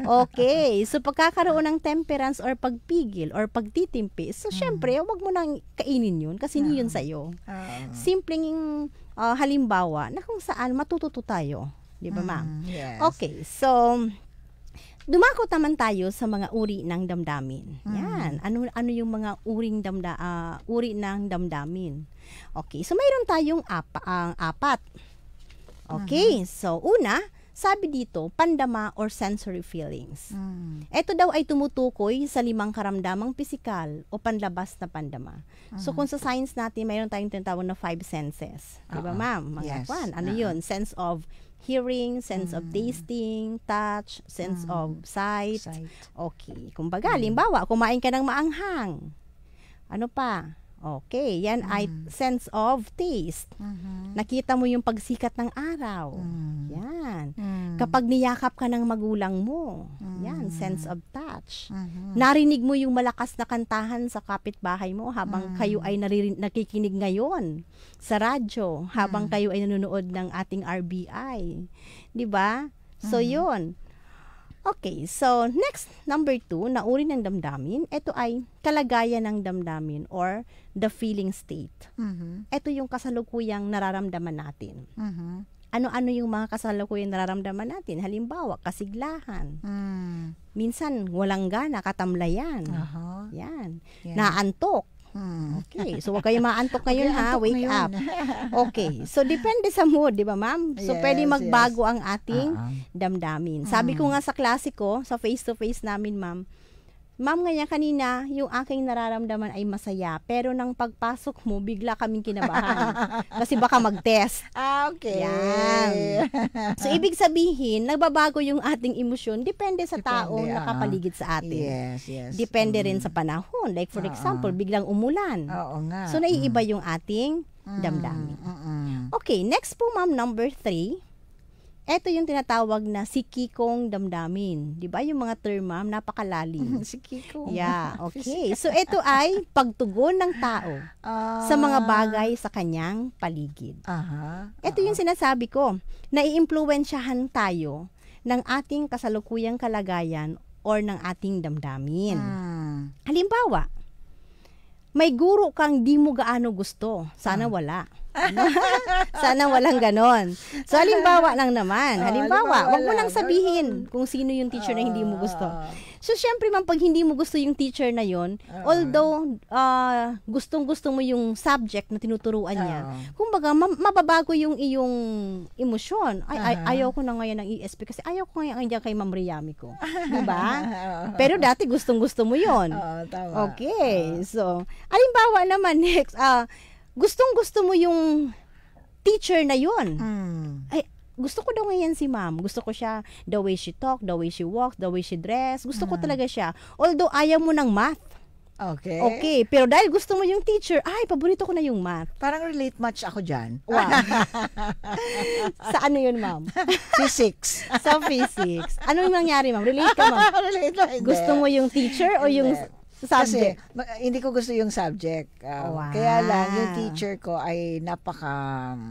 Okay, [LAUGHS] so pagkakaroon ng temperance or pagpigil or pagtitimpi, so syempre, wag mo nang kainin yun kasi hindi yun sa iyo. Simpleng uh, halimbawa na kung saan matututo tayo. Di ba, ma'am? Mm, yes. Okay, so dumako naman tayo sa mga uri ng damdamin. Mm. Yan. Ano ano yung mga uring damda uh, uri ng damdamin. Okay, so mayroon tayong apa, uh, apat. Okay, mm so una, sabi dito, pandama or sensory feelings. Mm. Ito daw ay tumutukoy sa limang karamdamang pisikal o panlabas na pandama. Uh-huh. So hmm. kung sa science natin, mayroon tayong tinatawag na five senses. Uh-huh. Diba ma'am? Mga yes. kwan. Ano uh-huh. yun? Sense of hearing, sense mm. of hmm. tasting, touch, sense mm. of hmm. sight. sight. Okay. Kumbaga, mm. limbawa, kumain ka ng maanghang. Ano pa? Okay, yan mm. ay sense of taste. Mm-hmm. Nakita mo yung pagsikat ng araw. Mm. Yan. Mm. Kapag niyakap ka ng magulang mo, mm. yan, sense of touch. Mm-hmm. Narinig mo yung malakas na kantahan sa kapitbahay mo habang mm. kayo ay naririn, nakikinig ngayon sa radyo, habang mm. kayo ay nanonood ng ating RBI. 'Di ba? So mm-hmm. 'yun. Okay, so next, number two, nauri ng damdamin, ito ay kalagayan ng damdamin or the feeling state. Mm-hmm. Ito yung kasalukuyang nararamdaman natin. Mm-hmm. Ano-ano yung mga kasalukuyang nararamdaman natin? Halimbawa, kasiglahan. Mm. Minsan, walang gana, katamlayan. Uh-huh. Yan. Yeah. Naantok. Hmm. okay. So, huwag kayo maantok [LAUGHS] ngayon ha. Wake ngayon. up. [LAUGHS] Okay. So, depende sa mood, di ba ma'am? So, yes, pwede magbago yes. ang ating uh-huh. damdamin. Sabi ko hmm. nga sa klase ko, sa face-to-face namin ma'am, Ma'am, ngayon kanina, yung aking nararamdaman ay masaya. Pero nang pagpasok mo, bigla kaming kinabahan. [LAUGHS] kasi baka mag-test. Ah, okay. Yan. So, [LAUGHS] ibig sabihin, nagbabago yung ating emosyon. Depende sa tao uh nakapaligid ah. sa atin. Yes, yes. Depende mm. rin sa panahon. Like, for uh-huh. example, biglang umulan. Oo nga. So, naiiba mm. yung ating damdamin. Mm-mm. Okay, next po, ma'am, number three ito yung tinatawag na si Kikong damdamin. Di ba yung mga term, ma'am? Napakalalim. [LAUGHS] Kikong. Yeah, [LAUGHS] okay. So, ito ay pagtugon ng tao uh, sa mga bagay sa kanyang paligid. Uh-huh. Ito uh-huh. Ah, yung ah. sinasabi ko. Naiimpluwensyahan tayo ng ating kasalukuyang kalagayan or ng ating damdamin. Hmm. Halimbawa, may guro kang di mo gaano gusto. Sana hmm. wala. [LAUGHS] Sana walang ganon. So, halimbawa lang naman. Oh, halimbawa, wag mo lang sabihin kung sino yung teacher na hindi mo ah. gusto. So, syempre, man, pag hindi mo gusto yung teacher na yon, ah. although uh, gustong-gusto mo yung subject na tinuturuan niya, kumbaga, ma- mababago yung iyong emosyon. Ay, ay, ayaw ko na ngayon ng ESP kasi ayaw ko ngayon ang kay Ma'am Riyami ko. Diba? [LAUGHS] Pero dati gustong-gusto mo yon. Okay. So, halimbawa naman, [LAUGHS] next, ah, uh, gustong-gusto mo yung teacher na yun. Mm. Ay, gusto ko daw ngayon si ma'am. Gusto ko siya, the way she talk, the way she walk, the way she dress. Gusto mm. ko hmm. talaga siya. Although ayaw mo ng math. Okay. Okay, pero dahil gusto mo yung teacher, ay, paborito ko na yung math. Parang relate much ako dyan. Wow. [LAUGHS] sa ano yun, ma'am? physics. sa physics. Ano yung nangyari, ma'am? Relate ka, ma'am? [LAUGHS] relate mo, Gusto mo yung teacher o yung... Subject. Kasi, hindi ko gusto yung subject. Um, wow. Oh, kaya lang, yung teacher ko ay napaka... Um,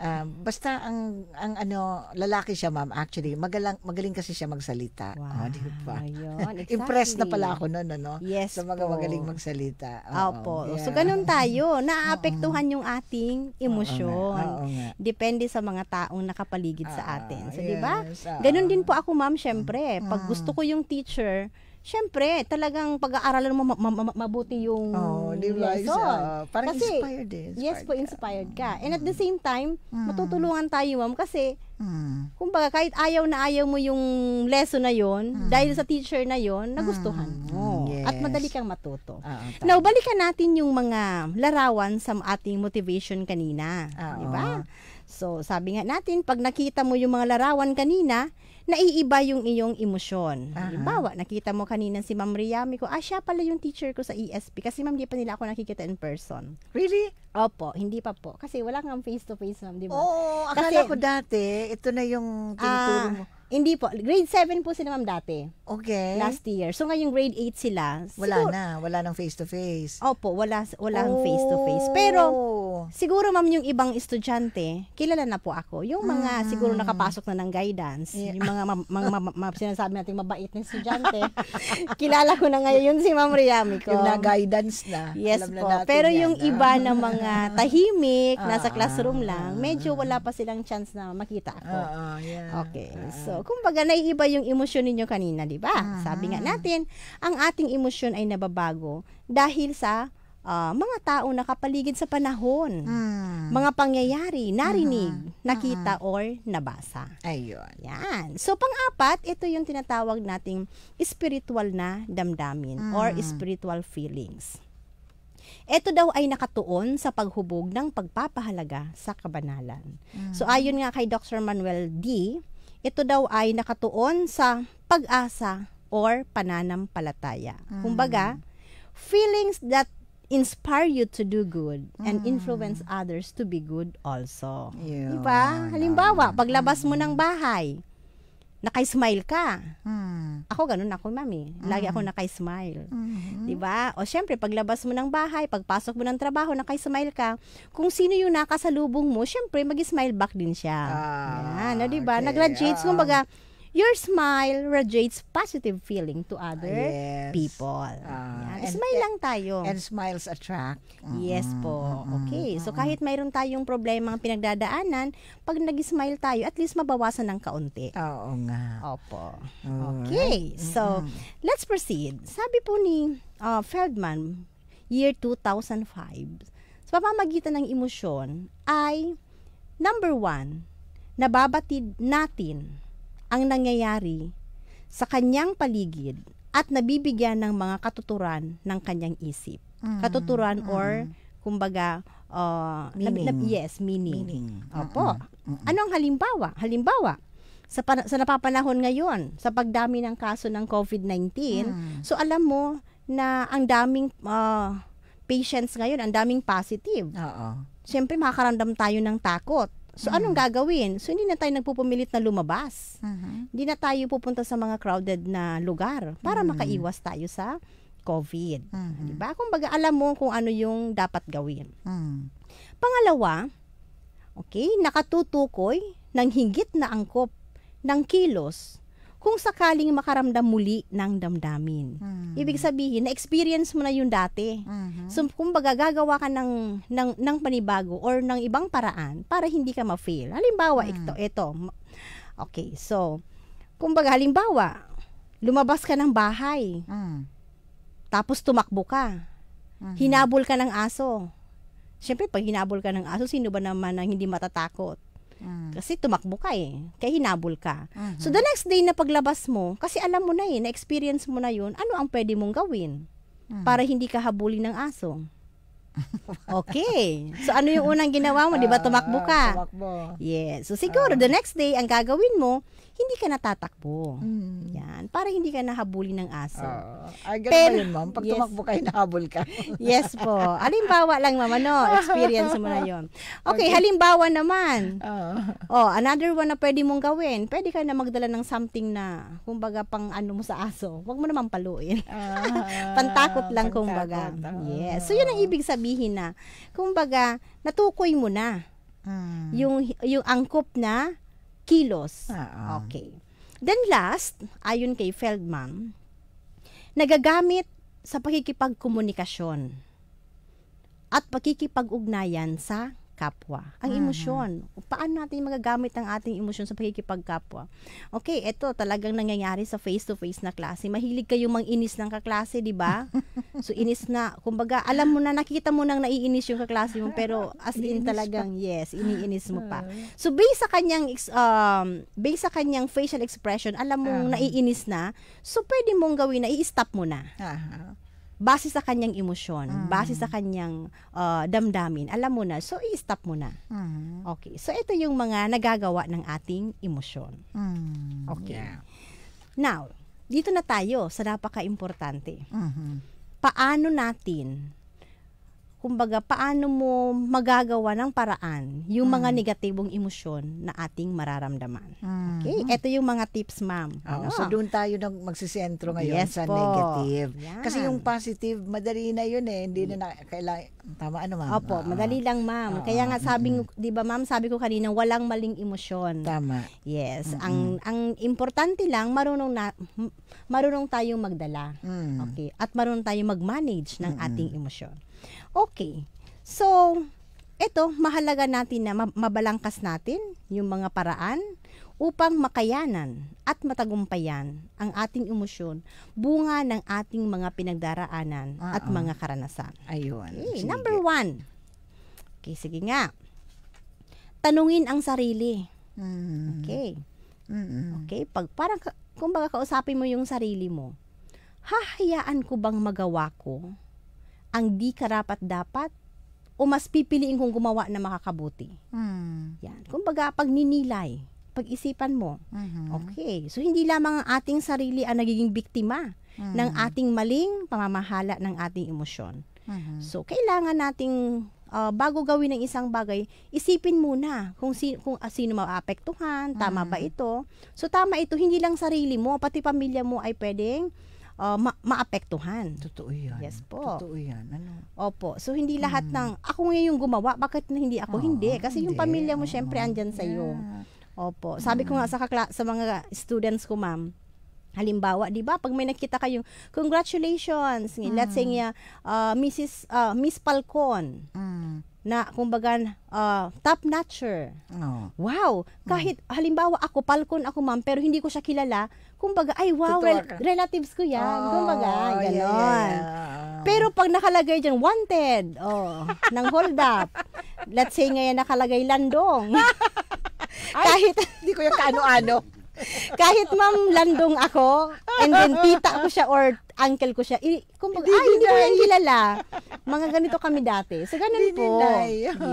uh, basta ang ang ano lalaki siya ma'am actually magalang magaling kasi siya magsalita oh, wow. oh, di ba exactly. [LAUGHS] impressed na pala ako noon no yes sa mga po. magaling magsalita oo oh, po yeah. so ganun tayo [LAUGHS] naaapektuhan yung ating emosyon oh, oh, oh, depende sa mga taong nakapaligid oh, sa ah, atin so di ba ganun din po ako ma'am syempre pag mm. gusto ko yung teacher syempre, talagang pag-aaralan mo ma- ma- ma- mabuti yung oh, diba? lesson. Uh, parang kasi, inspired eh. yes po, inspired ka. ka. And at the mm. same time, mm. matutulungan tayo, ma'am, kasi mm. kumbaga kahit ayaw na ayaw mo yung lesson na yon mm. dahil sa teacher na yon nagustuhan mm. mo. Yes. At madali kang matuto. Uh, ah, okay. Now, balikan natin yung mga larawan sa ating motivation kanina. Uh, Di ba? Ah, so, sabi nga natin, pag nakita mo yung mga larawan kanina, naiiba yung iyong emosyon. Uh-huh. Halimbawa, nakita mo kanina si Ma'am Riyami ko, ah, siya pala yung teacher ko sa ESP kasi ma'am, di pa nila ako nakikita in person. Really? Opo, hindi pa po. Kasi wala nga face-to-face, ma'am, di ba? Oo, akala kasi, ko dati, ito na yung tinuturo uh, mo. Hindi po. Grade 7 po sila ma'am dati. Okay. Last year. So ngayon grade 8 sila. Wala siguro, na. Wala nang face-to-face. Opo, wala, wala ang oh. face-to-face. Pero oh. siguro ma'am yung ibang estudyante, kilala na po ako. Yung mga mm. siguro nakapasok na ng guidance, yeah. yung mga, [LAUGHS] mga, mga, mga, mga sinasabi natin mabait na estudyante, [LAUGHS] kilala ko na ngayon si Ma'am Riyami Yung na-guidance na. Yes Alam po. Na Pero yung na. Ah. iba na mga [LAUGHS] tahimik, uh, nasa ah. classroom lang, medyo wala pa silang chance na makita ako. Uh, uh, yeah. Okay. so Oo. Kumbaga, naiiba yung emosyon ninyo kanina, di ba? Ah. Sabi nga ah. natin, ang ating emosyon ay nababago dahil sa uh, mga tao nakapaligid sa panahon. Mm. Mga pangyayari, narinig, mm-hmm. nakita mm-hmm. or nabasa. Ayun. Yan. So pang-apat, ito yung tinatawag nating spiritual na damdamin mm. or spiritual feelings. Ito daw ay nakatuon sa paghubog ng pagpapahalaga sa kabanalan. Mm. So ayon nga kay Dr. Manuel D ito daw ay nakatuon sa pag-asa or pananampalataya. Mm. Kumbaga, feelings that inspire you to do good mm. and influence others to be good also. Yeah. Diba? Halimbawa, paglabas mo ng bahay, naka-smile ka. Hmm. Ako ganun ako, mami. Lagi hmm. ako naka-smile. Hmm. 'Di ba? O syempre paglabas mo ng bahay, pagpasok mo ng trabaho, naka-smile ka. Kung sino yung nakasalubong mo, syempre mag-smile back din siya. Ah, Yan, 'di ba? Okay. Nag-graduates, ah. kumbaga, your smile radiates positive feeling to other ah, yes. people. Uh, smile lang tayo. And smiles attract. Mm-hmm. Yes po. Okay. So kahit mayroon tayong problema ang pinagdadaanan, pag nag-smile tayo, at least mabawasan ng kaunti. Oo nga. Opo. Okay. So, let's proceed. Sabi po ni uh, Feldman, year 2005, sa pamamagitan ng emosyon ay number one, nababatid natin ang nangyayari sa kanyang paligid at nabibigyan ng mga katuturan ng kanyang isip. Mm. Katuturan mm. or kumbaga uh, meaning. Nab- nab- yes, meaning. meaning. Opo. Mm-mm. Ano ang halimbawa? Halimbawa, sa, pan- sa napapanahon ngayon, sa pagdami ng kaso ng COVID-19, mm. so alam mo na ang daming uh, patients ngayon, ang daming positive. Oo. Siyempre, makakaramdam tayo ng takot. So mm-hmm. anong gagawin? So hindi na tayo nagpupumilit na lumabas. Mm-hmm. Hindi na tayo pupunta sa mga crowded na lugar para mm-hmm. makaiwas tayo sa COVID. Mm-hmm. 'Di ba? Kumbaga alam mo kung ano yung dapat gawin. Mm-hmm. Pangalawa, okay, nakatutukoy ng higit na angkop ng kilos kung sakaling makaramdam muli ng damdamin. Mm. Ibig sabihin, na-experience mo na yung dati. Mm-hmm. So, kumbaga, gagawa ka ng, ng, ng panibago or ng ibang paraan para hindi ka ma-fail. Halimbawa, mm. ito, ito. Okay, so, kumbaga, halimbawa, lumabas ka ng bahay, mm. tapos tumakbo ka, mm-hmm. hinabol ka ng aso. Siyempre, pag hinabol ka ng aso, sino ba naman ang hindi matatakot? Mm. Kasi tumakbo ka eh. Kaya hinabol ka. Mm-hmm. So the next day na paglabas mo, kasi alam mo na eh, na-experience mo na yun, ano ang pwede mong gawin mm. para hindi ka habulin ng aso? okay. So ano yung unang ginawa mo? Di ba ah, tumakbo ka? Uh, tumakbo. Yes. Yeah. So siguro uh, the next day, ang gagawin mo, hindi ka natatakbo. Mm. Yan. Para hindi ka nahabulin ng aso. Uh, ay, ganun Pero, ba yun, ma'am? Pag yes. tumakbo kayo, nahabol ka. [LAUGHS] yes po. Halimbawa lang, ma'am, ano? Experience mo na yon. Okay, okay, halimbawa naman. Uh. Oh, another one na pwede mong gawin. Pwede ka na magdala ng something na, kumbaga, pang ano mo sa aso. Huwag mo naman paluin. Uh, [LAUGHS] pantakot lang, pantakot, kumbaga. Yes. So, yun ang ibig sabihin na, kumbaga, natukoy mo na. Hmm. Yung yung angkop na kilos. Uh-huh. Okay. Then last, ayon kay Feldman, nagagamit sa pakikipagkomunikasyon at pakikipag-ugnayan sa pakikipagkapwa. Ang mm-hmm. emosyon. Mm-hmm. Paano natin magagamit ang ating emosyon sa pagkikipagkapwa? Okay, ito talagang nangyayari sa face-to-face na klase. Mahilig kayong manginis ng kaklase, di ba? [LAUGHS] so inis na, kumbaga, alam mo na, nakita mo nang naiinis yung kaklase mo, pero as in talagang, yes, iniinis mo pa. Hmm. So based sa kanyang, um, based sa kanyang facial expression, alam mong uh-huh. naiinis na, so pwede mong gawin na, i-stop mo na. Uh-huh base sa kanyang emosyon, mm. base sa kanyang uh, damdamin, alam mo na, so i-stop mo na. Mm. Okay. So ito yung mga nagagawa ng ating emosyon. Mm. Okay. Yeah. Now, dito na tayo sa napaka-importante. Mm-hmm. Paano natin kumbaga, paano mo magagawa ng paraan yung mm. mga negatibong emosyon na ating mararamdaman. Mm. Okay? Ito yung mga tips, ma'am. Oh, ano? So, doon tayo nang magsisentro ngayon yes, sa po. negative. Yan. Kasi yung positive, madali na yun eh. Hindi na, na kailangan, tama ano, ma'am? Opo, oh. madali lang, ma'am. Oh. Kaya nga mm-hmm. sabi, mm-hmm. di ba, ma'am, sabi ko kanina, walang maling emosyon. Tama. Yes. Mm-hmm. Ang ang importante lang, marunong na, marunong tayong magdala. Mm. Okay? At marunong tayong mag-manage ng mm-hmm. ating emosyon. Okay. So, ito, mahalaga natin na mabalangkas natin yung mga paraan upang makayanan at matagumpayan ang ating emosyon bunga ng ating mga pinagdaraanan uh-uh. at ah, ah. mga karanasan. Ayun. Okay, number one. Okay, sige nga. Tanungin ang sarili. Mm. Okay. Mm-mm. Okay, pag parang kumbaga kausapin mo yung sarili mo. Hahayaan ko bang magawa ko? ang di karapat-dapat o mas pipiliin kong gumawa na makakabuti. Mm. Yan. Kumbaga, pag ninilay, pag-isipan mo. Mm-hmm. Okay. So, hindi lamang ang ating sarili ang nagiging biktima mm-hmm. ng ating maling pamamahala ng ating emosyon. Mm-hmm. So, kailangan nating uh, bago gawin ng isang bagay, isipin muna kung, si, kung uh, sino maapektuhan, tama mm-hmm. ba ito. So, tama ito, hindi lang sarili mo, pati pamilya mo ay pwedeng uh, ma- maapektuhan. Totoo yan. Yes po. Totoo yan. Ano? Opo. So, hindi lahat mm. ng, ako ngayon yung gumawa, bakit hindi ako? Oh, hindi. Kasi hindi. yung pamilya mo, oh, syempre, ah, andyan sa'yo. Yeah. Opo. Sabi mm. ko nga hmm. sa, kakla- sa mga students ko, ma'am, Halimbawa, 'di ba? Pag may nakita kayo, congratulations. Mm. Let's say niya uh, Mrs. Uh, Miss Falcon. Mm. Na kumbaga uh, top notcher. Oh. Wow. Kahit hmm. halimbawa ako Falcon ako ma'am, pero hindi ko siya kilala, kumbaga, ay wow, rel- relatives ko yan. Oh, kumbaga, gano'n. Yeah, yeah. Pero pag nakalagay dyan, wanted, oh, ng hold up. Let's say ngayon nakalagay landong. [LAUGHS] ay, kahit, hindi ko yung kaano-ano kahit ma'am landong ako, and then tita ko siya or uncle ko siya, i- kumbaga, hindi ay, hindi ko yan kilala. Mga ganito kami dati. So, ganun hindi po.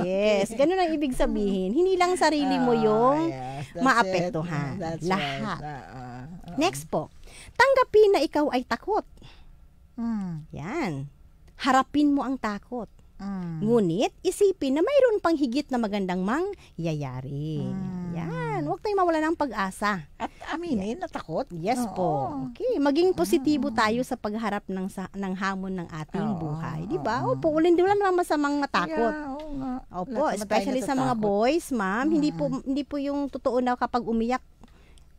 Yes, ganun ang ibig sabihin. Hindi lang sarili mo ah, yung oh, yes, maapektuhan. Lahat. Right. Uh, uh, uh. Next po, tanggapin na ikaw ay takot. Hmm. Yan. Harapin mo ang takot. Mm. Ngunit, isipin na mayroon pang higit na magandang mangyayari. Mm. Yan. Huwag tayong mawala ng pag-asa. At aminin, yeah. natakot. Yes Oo. po. Okay. Maging positibo mm. tayo sa pagharap ng, sa, ng hamon ng ating Oo. buhay. Di ba? Mm. Opo, ulin din wala namang masamang matakot. Yeah, nga. Opo, especially sa mga boys, ma'am. Mm. Hindi po mm. hindi po yung totoo na kapag umiyak,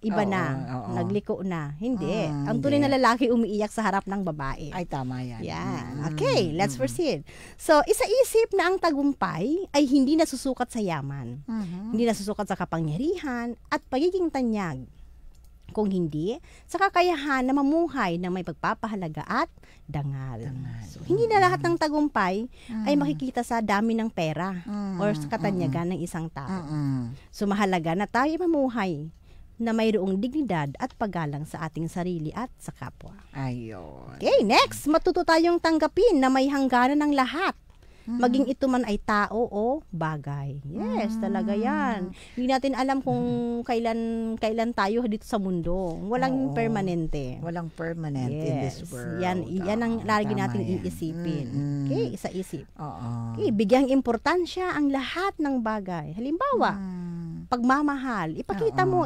iba oo, na, oo, nagliko na. Hindi. Mm, ang tunay hindi. na lalaki umiiyak sa harap ng babae. Ay, tama yan. Yan. Mm, okay, let's mm. proceed. So, isaisip na ang tagumpay ay hindi nasusukat sa yaman, mm-hmm. hindi nasusukat sa kapangyarihan, at pagiging tanyag. Kung hindi, sa kakayahan na mamuhay ng may pagpapahalaga at dangal. dangal. So, hindi na lahat ng tagumpay mm. ay makikita sa dami ng pera mm. or sa katanyagan mm. ng isang tao. Mm-mm. So mahalaga na tayo mamuhay na mayroong dignidad at paggalang sa ating sarili at sa kapwa. Ayon. Okay, next, matuto tayong tanggapin na may hangganan ng lahat. Mm-hmm. Maging ito man ay tao o bagay. Yes, mm-hmm. talaga 'yan. Hindi natin alam kung mm-hmm. kailan kailan tayo dito sa mundo. Walang Oo, permanente. Walang permanent yes. in this world. Yan, oh, yan ang lagi nating iisipin. Mm-hmm. Okay, isa isip. Oo. Okay, bigyang importansya ang lahat ng bagay. Halimbawa, mm-hmm pagmamahal. Ipakita Oo. mo,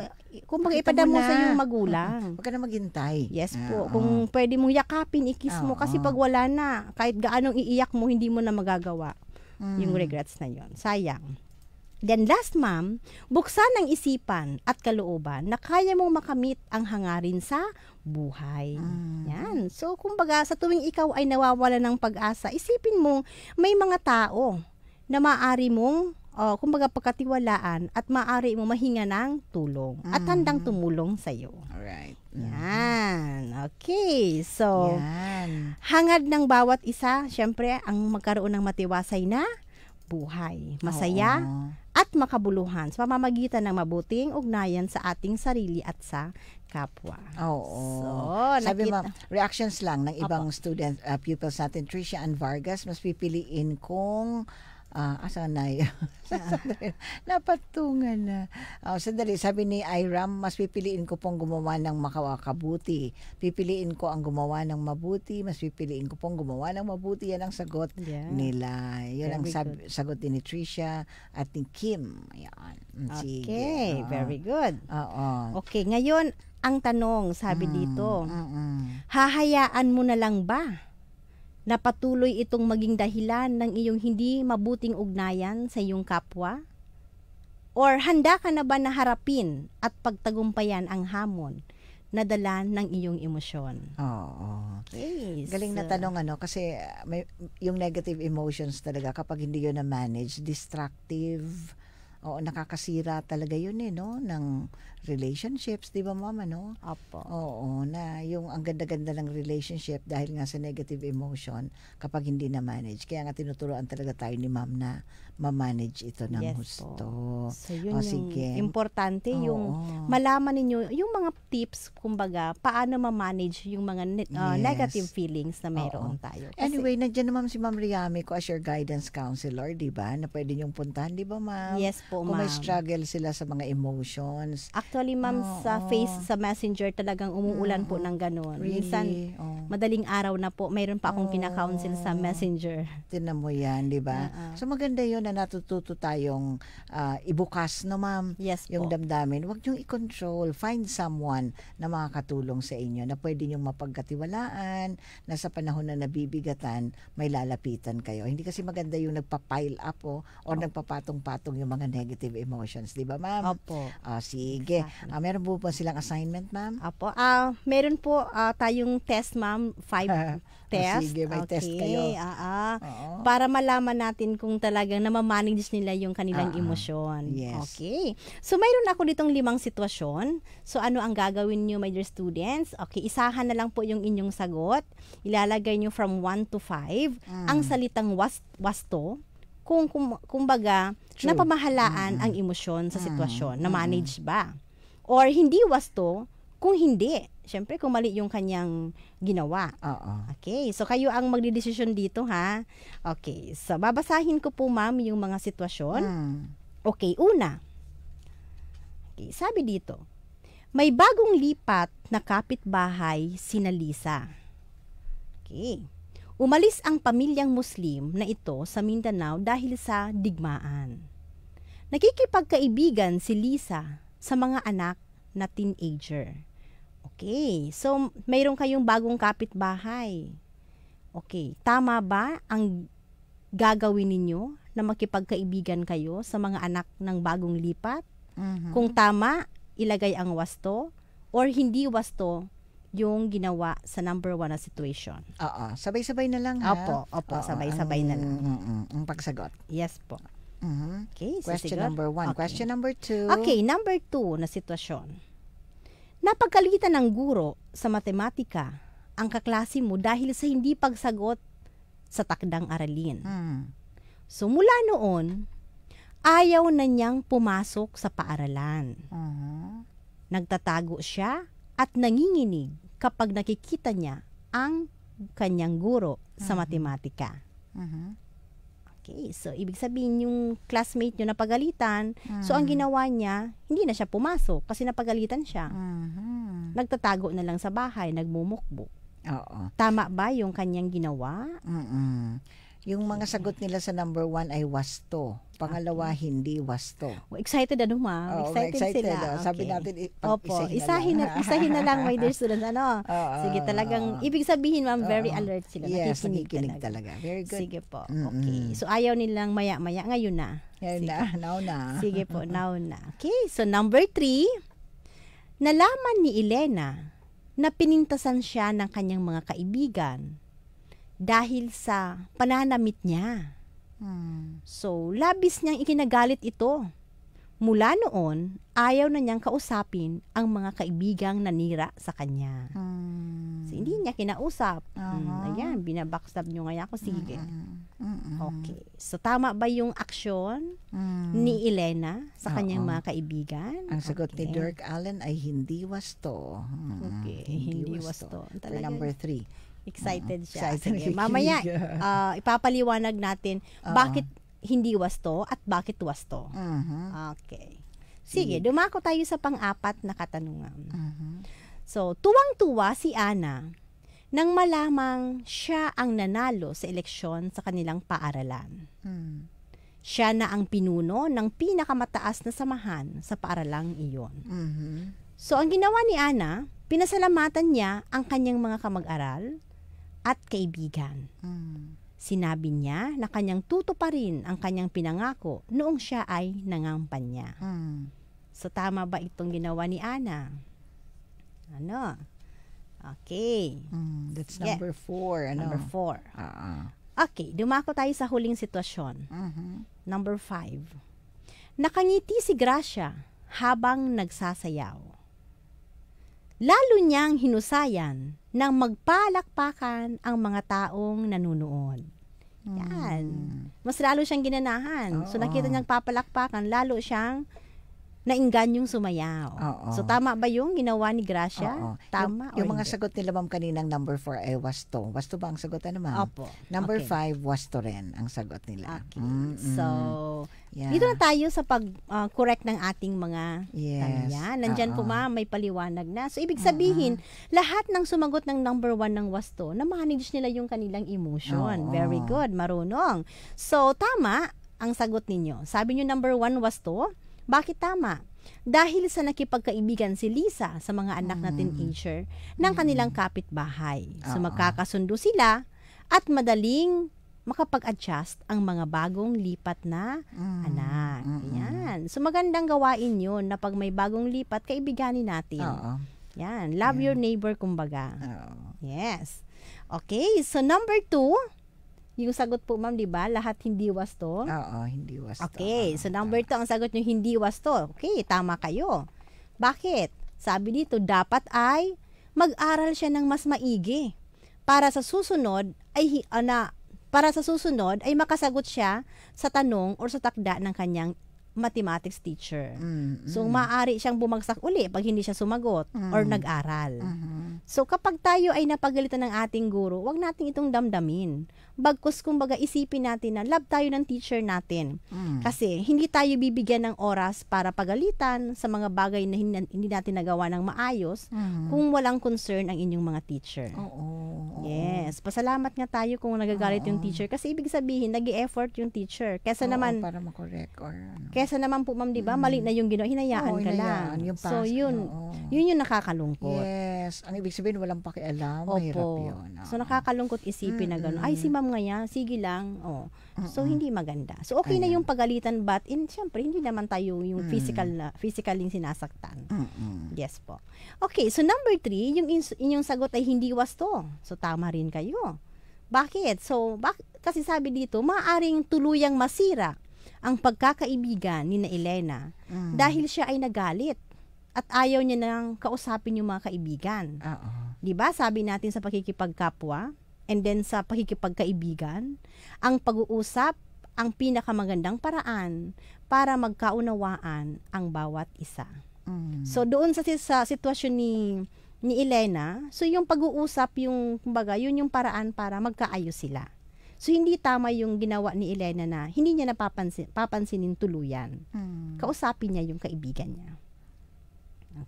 kung Pakita ipadamo mo na. sa iyong magulang. Huwag ka na maghintay. Yes po. Ah, kung pwede mong yakapin, ikis mo. Kasi pag wala na, kahit gaanong iiyak mo, hindi mo na magagawa Mm. yung regrets na yon. Sayang. Then last, ma'am, buksan ang isipan at kalooban na kaya mong makamit ang hangarin sa buhay. Mm. Yan. So, kumbaga, sa tuwing ikaw ay nawawala ng pag-asa, isipin mong may mga tao na maaari mong uh, kumbaga pagkatiwalaan at maaari mo mahinga ng tulong mm. at handang tumulong sa iyo. All Alright. Mm-hmm. Yan. Okay. So, Yan. hangad ng bawat isa, syempre, ang magkaroon ng matiwasay na buhay, masaya Oo. at makabuluhan sa pamamagitan ng mabuting ugnayan sa ating sarili at sa kapwa. Oo. So, Sabi nakita. mo, reactions lang ng ibang Apo. student uh, pupils natin, Tricia and Vargas, mas pipiliin kung uh, asanay. [LAUGHS] Ah. Napatungan na. Uh, sandali, sabi ni Iram, mas pipiliin ko pong gumawa ng makawakabuti. Pipiliin ko ang gumawa ng mabuti, mas pipiliin ko pong gumawa ng mabuti. Yan ang sagot yeah. nila. Yan very ang sab- sagot ni Tricia at ni Kim. Yan. Mm, sige. Okay, uh, very good. Oo. Okay, ngayon, ang tanong, sabi mm, dito, mm-mm. hahayaan mo na lang ba na patuloy itong maging dahilan ng iyong hindi mabuting ugnayan sa iyong kapwa? Or handa ka na ba na harapin at pagtagumpayan ang hamon na dala ng iyong emosyon? Oo. Yes. Galing na tanong ano kasi may, yung negative emotions talaga kapag hindi yun na manage, destructive, Oo, nakakasira talaga yun eh, no? Ng relationships, di ba mama, no? Apo. Oo, na yung ang ganda-ganda ng relationship dahil nga sa negative emotion kapag hindi na-manage. Kaya nga tinuturoan talaga tayo ni ma'am na ma-manage ito ng yes, husto. Po. So yun o, yung importante Oo. yung malaman ninyo yung mga tips kumbaga paano ma-manage yung mga uh, yes. negative feelings na meron Oo. tayo. Kasi, anyway, nandiyan naman si Ma'am Riyami ko as your guidance counselor, 'di ba? Na pwede niyong puntahan, 'di ba, Ma'am? Yes po, Kung Ma'am. Kung may struggle sila sa mga emotions. Actually, Ma'am, Oo. sa face sa Messenger talagang umuulan Oo. po ng ganun. Really? Minsan Oo. madaling araw na po, mayroon pa akong Oo. kina-counsel sa Messenger. Tinan mo 'yan, 'di ba? [LAUGHS] Uh-uh. So maganda 'yon na natututo tayong uh, ibukas, no ma'am? Yes Yung po. damdamin. Huwag niyong i-control. Find someone na makakatulong sa inyo, na pwede niyo mapagkatiwalaan, na sa panahon na nabibigatan, may lalapitan kayo. Hindi kasi maganda yung nagpa-pile up o, oh, or oh. nagpapatong-patong yung mga negative emotions. Di ba, ma'am? Opo. Uh, sige. Exactly. Uh, meron po ba silang assignment, ma'am? Opo. Uh, meron po uh, tayong test, ma'am. 5 [LAUGHS] Ah, test? Sige, may okay. test kayo. Uh-uh. Para malaman natin kung talagang namamanage nila yung kanilang uh-uh. emosyon. Yes. Okay. So, mayroon ako ditong limang sitwasyon. So, ano ang gagawin nyo, my dear students? Okay, isahan na lang po yung inyong sagot. Ilalagay nyo from 1 to 5. Mm. Ang salitang was, wasto, kung, kung kumbaga, True. napamahalaan mm. ang emosyon sa sitwasyon. Mm. Na-manage ba? Or hindi wasto, kung hindi syempre kung mali yung kanyang ginawa. Oo. Okay, so kayo ang magdidesisyon dito ha. Okay, so babasahin ko po ma'am yung mga sitwasyon. Hmm. Okay, una. Okay, sabi dito, may bagong lipat na kapitbahay si Nalisa. Okay. Umalis ang pamilyang Muslim na ito sa Mindanao dahil sa digmaan. Nakikipagkaibigan si Lisa sa mga anak na teenager Okay. So, mayroon kayong bagong kapitbahay. Okay. Tama ba ang gagawin ninyo na makipagkaibigan kayo sa mga anak ng bagong lipat? Mm-hmm. Kung tama, ilagay ang wasto or hindi wasto yung ginawa sa number one na situation. Oo. Sabay-sabay na lang ha? Opo. Opo. sabay-sabay ang, mm, na lang. Mm-mm, ang mm, mm, pagsagot. Yes po. Mm-hmm. Okay. Question sisigot. number one. Okay. Question number two. Okay. Number two na sitwasyon Napagkalitan ng guro sa matematika ang kaklase mo dahil sa hindi pagsagot sa takdang aralin. Hmm. So mula noon, ayaw na niyang pumasok sa paaralan. Uh-huh. Nagtatago siya at nanginginig kapag nakikita niya ang kanyang guro uh-huh. sa matematika. Uh-huh. Okay, so ibig sabihin yung classmate nyo napagalitan, mm. so ang mm. ginawa niya, hindi na siya pumasok kasi napagalitan siya. Mm-hmm. Nagtatago na lang sa bahay, nagmumukbo. Oo. Tama ba yung kanyang ginawa? Mm-mm. Yung mga sagot nila sa number one ay wasto. Pangalawa, okay. Ah. hindi wasto. Well, excited ano ma? Oh, excited, excited sila. Oh, okay. Sabi natin, pag Opo, isahin na, isahin na lang, my dear [LAUGHS] students. Ano? Oh, oh, Sige, talagang, oh, ibig sabihin, ma'am, very oh, alert sila. Yes, nakikinig, nakikinig talaga. talaga. Very good. Sige po. Mm-hmm. Okay. So, ayaw nilang maya-maya. Ngayon na. Ngayon na. [LAUGHS] Now na. Sige po, now na. Okay, so number three, nalaman ni Elena na pinintasan siya ng kanyang mga kaibigan dahil sa pananamit niya. Hmm. So, labis niyang ikinagalit ito. Mula noon, ayaw na niyang kausapin ang mga kaibigang nanira sa kanya. Hmm. So, hindi niya kinausap. Uh-huh. Hmm, ayan, binabackstab niyo ngayon ako. Sige. Uh-huh. Okay. So, tama ba yung aksyon uh-huh. ni Elena sa uh-huh. kanyang mga kaibigan? Ang sagot okay. ni Dirk Allen ay hindi wasto. Uh-huh. Okay, hindi, hindi wasto. wasto. For number three Excited uh, siya. Ah, excited. Sige, mamaya, uh, [LAUGHS] ipapaliwanag natin uh, bakit hindi wasto at bakit wasto. Uh-huh. Mm-hmm. Okay. Sige, dumako tayo sa pang-apat na katanungan. Uh-huh. So, tuwang-tuwa si Ana nang malamang siya ang nanalo sa eleksyon sa kanilang paaralan. Hmm. Siya na ang pinuno ng pinakamataas na samahan sa paaralang iyon. Mm-hmm. So, ang ginawa ni Ana, pinasalamatan niya ang kanyang mga kamag-aral, at kaibigan. Mm. Sinabi niya na kanyang tutuparin ang kanyang pinangako noong siya ay nangampanya. Mm. So tama ba itong ginawa ni Ana? Ano? Okay. Mm, that's yeah. number four. Ano? Number four. Uh-uh. Okay, dumako tayo sa huling sitwasyon. mm mm-hmm. huh Number five. Nakangiti si Gracia habang nagsasayaw. Lalo niyang hinusayan nang magpalakpakan ang mga taong nanunood. Yan. Hmm. Mas lalo siyang ginanahan. Oo. So nakita niyang papalakpakan, lalo siyang nainganyong sumayaw. Oo. So tama ba yung ginawa ni Gracia? Oo. Tama. Yung, yung mga hindi? sagot nila ma'am kaninang number 4 ay eh, wasto. Wasto ba ang sagot ano ma'am? Opo. Number 5 okay. wasto rin ang sagot nila. Okay. Mm-hmm. So yeah. dito na tayo sa pag uh, correct ng ating mga yes. tanong. Yan. Ah, Nandiyan Uh-oh. po ah. ma'am may paliwanag na. So ibig sabihin Uh-oh. lahat ng sumagot ng number 1 ng wasto na manage nila yung kanilang emotion. Uh-oh. Very good, marunong. So tama ang sagot ninyo. Sabi niyo number 1 wasto bakit tama? Dahil sa nakipagkaibigan si Lisa sa mga anak mm. na hmm. teenager ng hmm. kanilang kapitbahay. So magkakasundo sila at madaling makapag-adjust ang mga bagong lipat na hmm. anak. Yan. So magandang gawain yun na pag may bagong lipat, kaibiganin natin. uh Yan. Love your neighbor kumbaga. Yes. Okay. So number two, yung sagot po, ma'am, di ba? Lahat hindi wasto? Oo, hindi wasto. Okay, so number 2, ang sagot nyo, hindi wasto. Okay, tama kayo. Bakit? Sabi dito, dapat ay mag-aral siya ng mas maigi. Para sa susunod, ay, ana, ah, para sa susunod, ay makasagot siya sa tanong or sa takda ng kanyang mathematics teacher. Mm-hmm. So, maaari siyang bumagsak uli pag hindi siya sumagot mm or nag-aral. Mm-hmm. So, kapag tayo ay napagalitan ng ating guro, wag nating itong damdamin. Bagkus kumbaga isipin natin na love tayo ng teacher natin. Mm. Kasi hindi tayo bibigyan ng oras para pagalitan sa mga bagay na hindi natin nagawa ng maayos mm. kung walang concern ang inyong mga teacher. Oo. Yes. Pasalamat nga tayo kung nagagalit Oo. yung ah. teacher kasi ibig sabihin nag effort yung teacher. kaysa Oo, naman para ma-correct or ano. Kaysa naman po ma'am, 'di ba? Mm. Mali hmm. na yung ginawa, hinayaan Oo, ka hinayaan, lang. Yung past, so yun, Oo. yun yung nakakalungkot. Yes. Ang ibig sabihin walang pakialam, Opo. mahirap yun. Oo. So nakakalungkot isipin mm-hmm. na gano'n. Ay si ma'am alam nga yan, sige lang. Oh. So, hindi maganda. So, okay Ayan. na yung pagalitan but, in, syempre, hindi naman tayo yung mm. physical na, physical sinasaktan. Mm-mm. Yes po. Okay, so number three, yung inyong sagot ay hindi wasto. So, tama rin kayo. Bakit? So, bak kasi sabi dito, maaring tuluyang masira ang pagkakaibigan ni na Elena mm. dahil siya ay nagalit at ayaw niya nang kausapin yung mga kaibigan. 'Di ba? Sabi natin sa pakikipagkapwa, and then sa pagkikipagkaibigan, ang pag-uusap ang pinakamagandang paraan para magkaunawaan ang bawat isa. Mm. So doon sa, sa sitwasyon ni ni Elena, so yung pag-uusap yung kumbaga, yun yung paraan para magkaayos sila. So hindi tama yung ginawa ni Elena na hindi niya napapansin papansinin tuluyan. Mm. Kausapin niya yung kaibigan niya.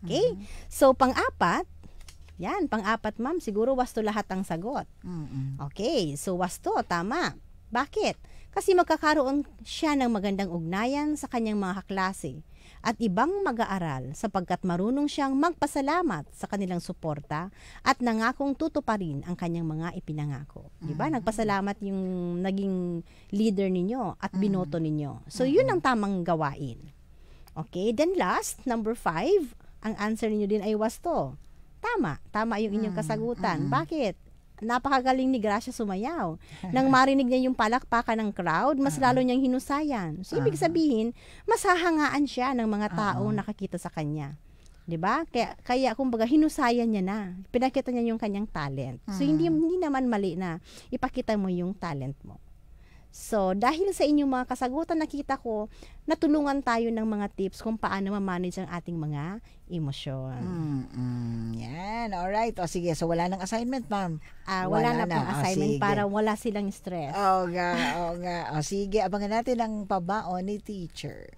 Okay? mm So pang-apat, yan, pang-apat ma'am, siguro wasto lahat ang sagot. Mm-mm. Okay, so wasto, tama. Bakit? Kasi magkakaroon siya ng magandang ugnayan sa kanyang mga kaklase at ibang mag-aaral sapagkat marunong siyang magpasalamat sa kanilang suporta at nangakong tutuparin ang kanyang mga ipinangako. 'Di ba? Nagpasalamat yung naging leader ninyo at binoto ninyo. So 'yun ang tamang gawain. Okay, then last, number five, ang answer niyo din ay wasto. Tama. Tama yung inyong mm, kasagutan. mm Bakit? napakagaling ni Gracia sumayaw. [LAUGHS] Nang marinig niya yung palakpakan ng crowd, mas uh-huh. lalo niyang hinusayan. So, ibig ah. sabihin, masahangaan siya ng mga tao uh-huh. Ah. nakakita sa kanya. 'di ba? Kaya kaya kumbaga hinusayan niya na. Pinakita niya yung kanyang talent. So hindi mm. hindi naman mali na ipakita mo yung talent mo. So, dahil sa inyong mga kasagutan, nakita ko, natulungan tayo ng mga tips kung paano ma-manage ang ating mga emosyon. Mm-mm. Yan, alright. O sige, so wala ng assignment, ma'am. Ah, wala, wala na, na pong ah, assignment o, para wala silang stress. [LAUGHS] Oo nga, oo nga. O sige, abangan natin ang pabaon ni teacher.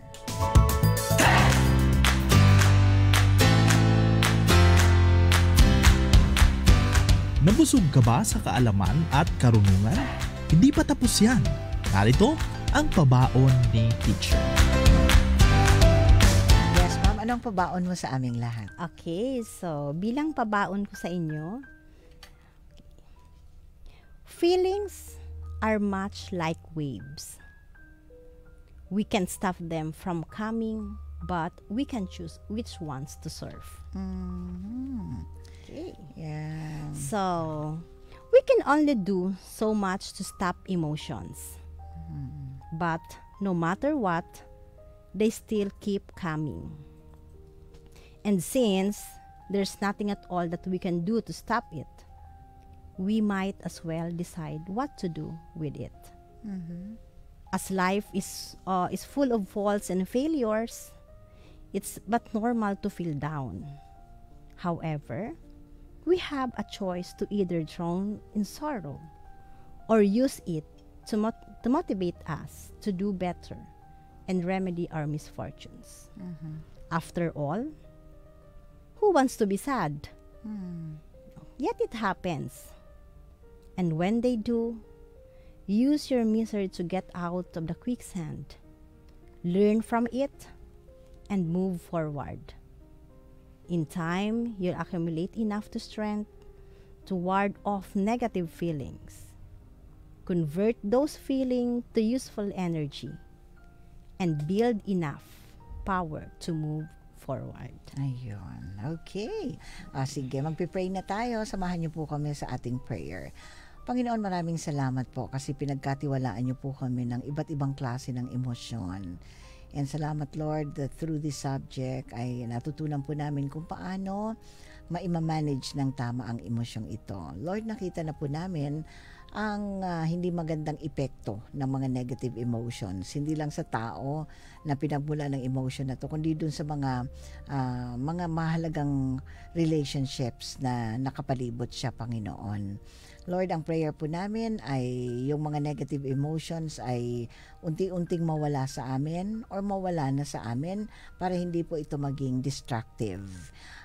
Nabusog ka ba sa kaalaman at karunungan? Hindi pa tapos yan. Narito ang pabaon ni teacher. Yes, ma'am. Anong pabaon mo sa aming lahat? Okay, so bilang pabaon ko sa inyo, feelings are much like waves. We can stop them from coming, but we can choose which ones to surf. Mm-hmm. Okay. Yeah. So, we can only do so much to stop emotions. But no matter what, they still keep coming. And since there's nothing at all that we can do to stop it, we might as well decide what to do with it. Mm-hmm. As life is uh, is full of faults and failures, it's but normal to feel down. However, we have a choice to either drown in sorrow or use it to, mo- to motivate us to do better and remedy our misfortunes. Mm-hmm. After all, who wants to be sad? Mm. Yet it happens. And when they do, use your misery to get out of the quicksand, learn from it, and move forward. In time, you'll accumulate enough to strength to ward off negative feelings Convert those feeling to useful energy and build enough power to move forward. Ayun. Okay. O, ah, sige, magpipray na tayo. Samahan niyo po kami sa ating prayer. Panginoon, maraming salamat po kasi pinagkatiwalaan niyo po kami ng iba't ibang klase ng emosyon. And salamat Lord that through this subject ay natutunan po namin kung paano maimamanage ng tama ang emosyong ito. Lord, nakita na po namin ang uh, hindi magandang epekto ng mga negative emotions hindi lang sa tao na pinagmula ng emotion na to kundi dun sa mga uh, mga mahalagang relationships na nakapalibot siya Panginoon. Lord, ang prayer po namin ay yung mga negative emotions ay unti-unting mawala sa amin or mawala na sa amin para hindi po ito maging destructive.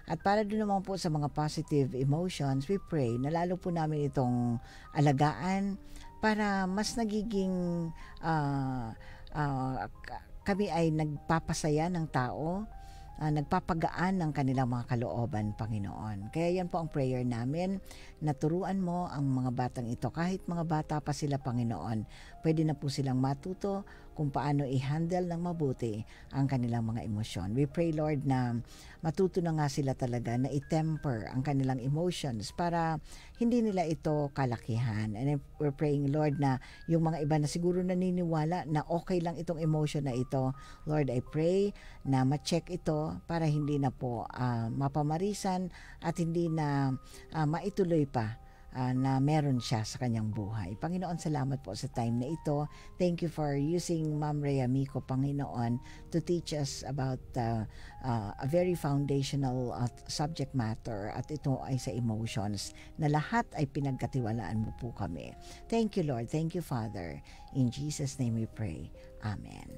At para din naman po sa mga positive emotions, we pray na lalo po namin itong alagaan para mas nagiging uh, uh, kami ay nagpapasaya ng tao, uh, nagpapagaan ng kanilang mga kalooban, Panginoon. Kaya yan po ang prayer namin. Naturuan mo ang mga batang ito. Kahit mga bata pa sila, Panginoon, pwede na po silang matuto kung paano i-handle ng mabuti ang kanilang mga emosyon. We pray, Lord, na matuto na nga sila talaga na i-temper ang kanilang emotions para hindi nila ito kalakihan. And we're praying, Lord, na yung mga iba na siguro naniniwala na okay lang itong emotion na ito, Lord, I pray na ma-check ito para hindi na po uh, mapamarisan at hindi na uh, maituloy pa uh, na meron siya sa kanyang buhay. Panginoon, salamat po sa time na ito. Thank you for using Ma'am Rhea Miko, Panginoon, to teach us about uh, uh, a very foundational uh, subject matter at ito ay sa emotions na lahat ay pinagkatiwalaan mo po kami. Thank you, Lord. Thank you, Father. In Jesus' name we pray. Amen.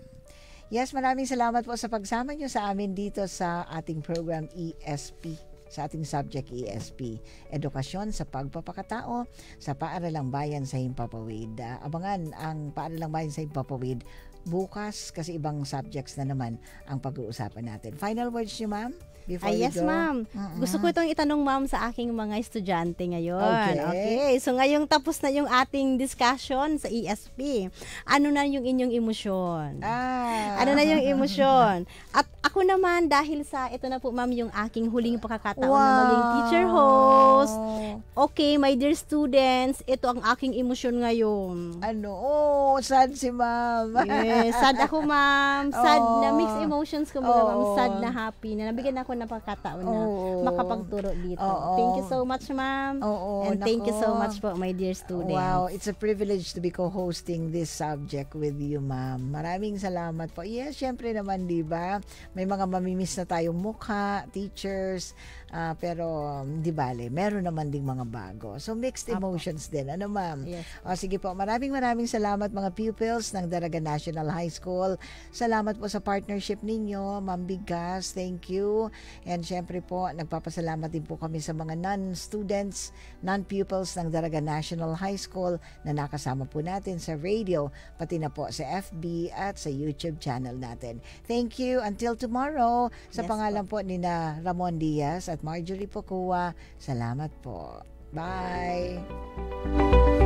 Yes, maraming salamat po sa pagsama nyo sa amin dito sa ating program ESP sa ating subject ESP, Edukasyon sa Pagpapakatao sa Paaralang Bayan sa Himpapawid. Uh, abangan ang Paaralang Bayan sa Himpapawid bukas kasi ibang subjects na naman ang pag-uusapan natin. Final words niyo ma'am? before Ay, yes, ma'am. Uh-uh. Gusto ko itong itanong, ma'am, sa aking mga estudyante ngayon. Okay. okay. So, ngayong tapos na yung ating discussion sa ESP. Ano na yung inyong emosyon? Ah. Ano na yung emosyon? At ako naman, dahil sa, ito na po, ma'am, yung aking huling pakakataon wow. na maging teacher host. Okay, my dear students, ito ang aking emosyon ngayon. Ano? Oh, sad si ma'am. yes, sad ako, ma'am. Sad [LAUGHS] oh. na mixed emotions ko, ma'am. Oh. Sad na happy na nabigyan ako ako napakataon na oh, makapagturo dito. Oh, oh. Thank you so much, ma'am. Oh, oh, And nako. thank you so much po, my dear students. Wow, it's a privilege to be co-hosting this subject with you, ma'am. Maraming salamat po. Yes, syempre naman, di ba? May mga mamimiss na tayong mukha, teachers, Uh, pero, um, di bale, meron naman ding mga bago. So, mixed emotions Apo. din. Ano, ma'am? Yes. O, sige po. Maraming maraming salamat mga pupils ng Daraga National High School. Salamat po sa partnership ninyo, Ma'am Bigas. Thank you. And syempre po, nagpapasalamat din po kami sa mga non-students, non-pupils ng Daraga National High School na nakasama po natin sa radio, pati na po sa FB at sa YouTube channel natin. Thank you. Until tomorrow, sa yes, pangalan po. po ni na Ramon Diaz at Marjorie Pocoa. Salamat po. Bye!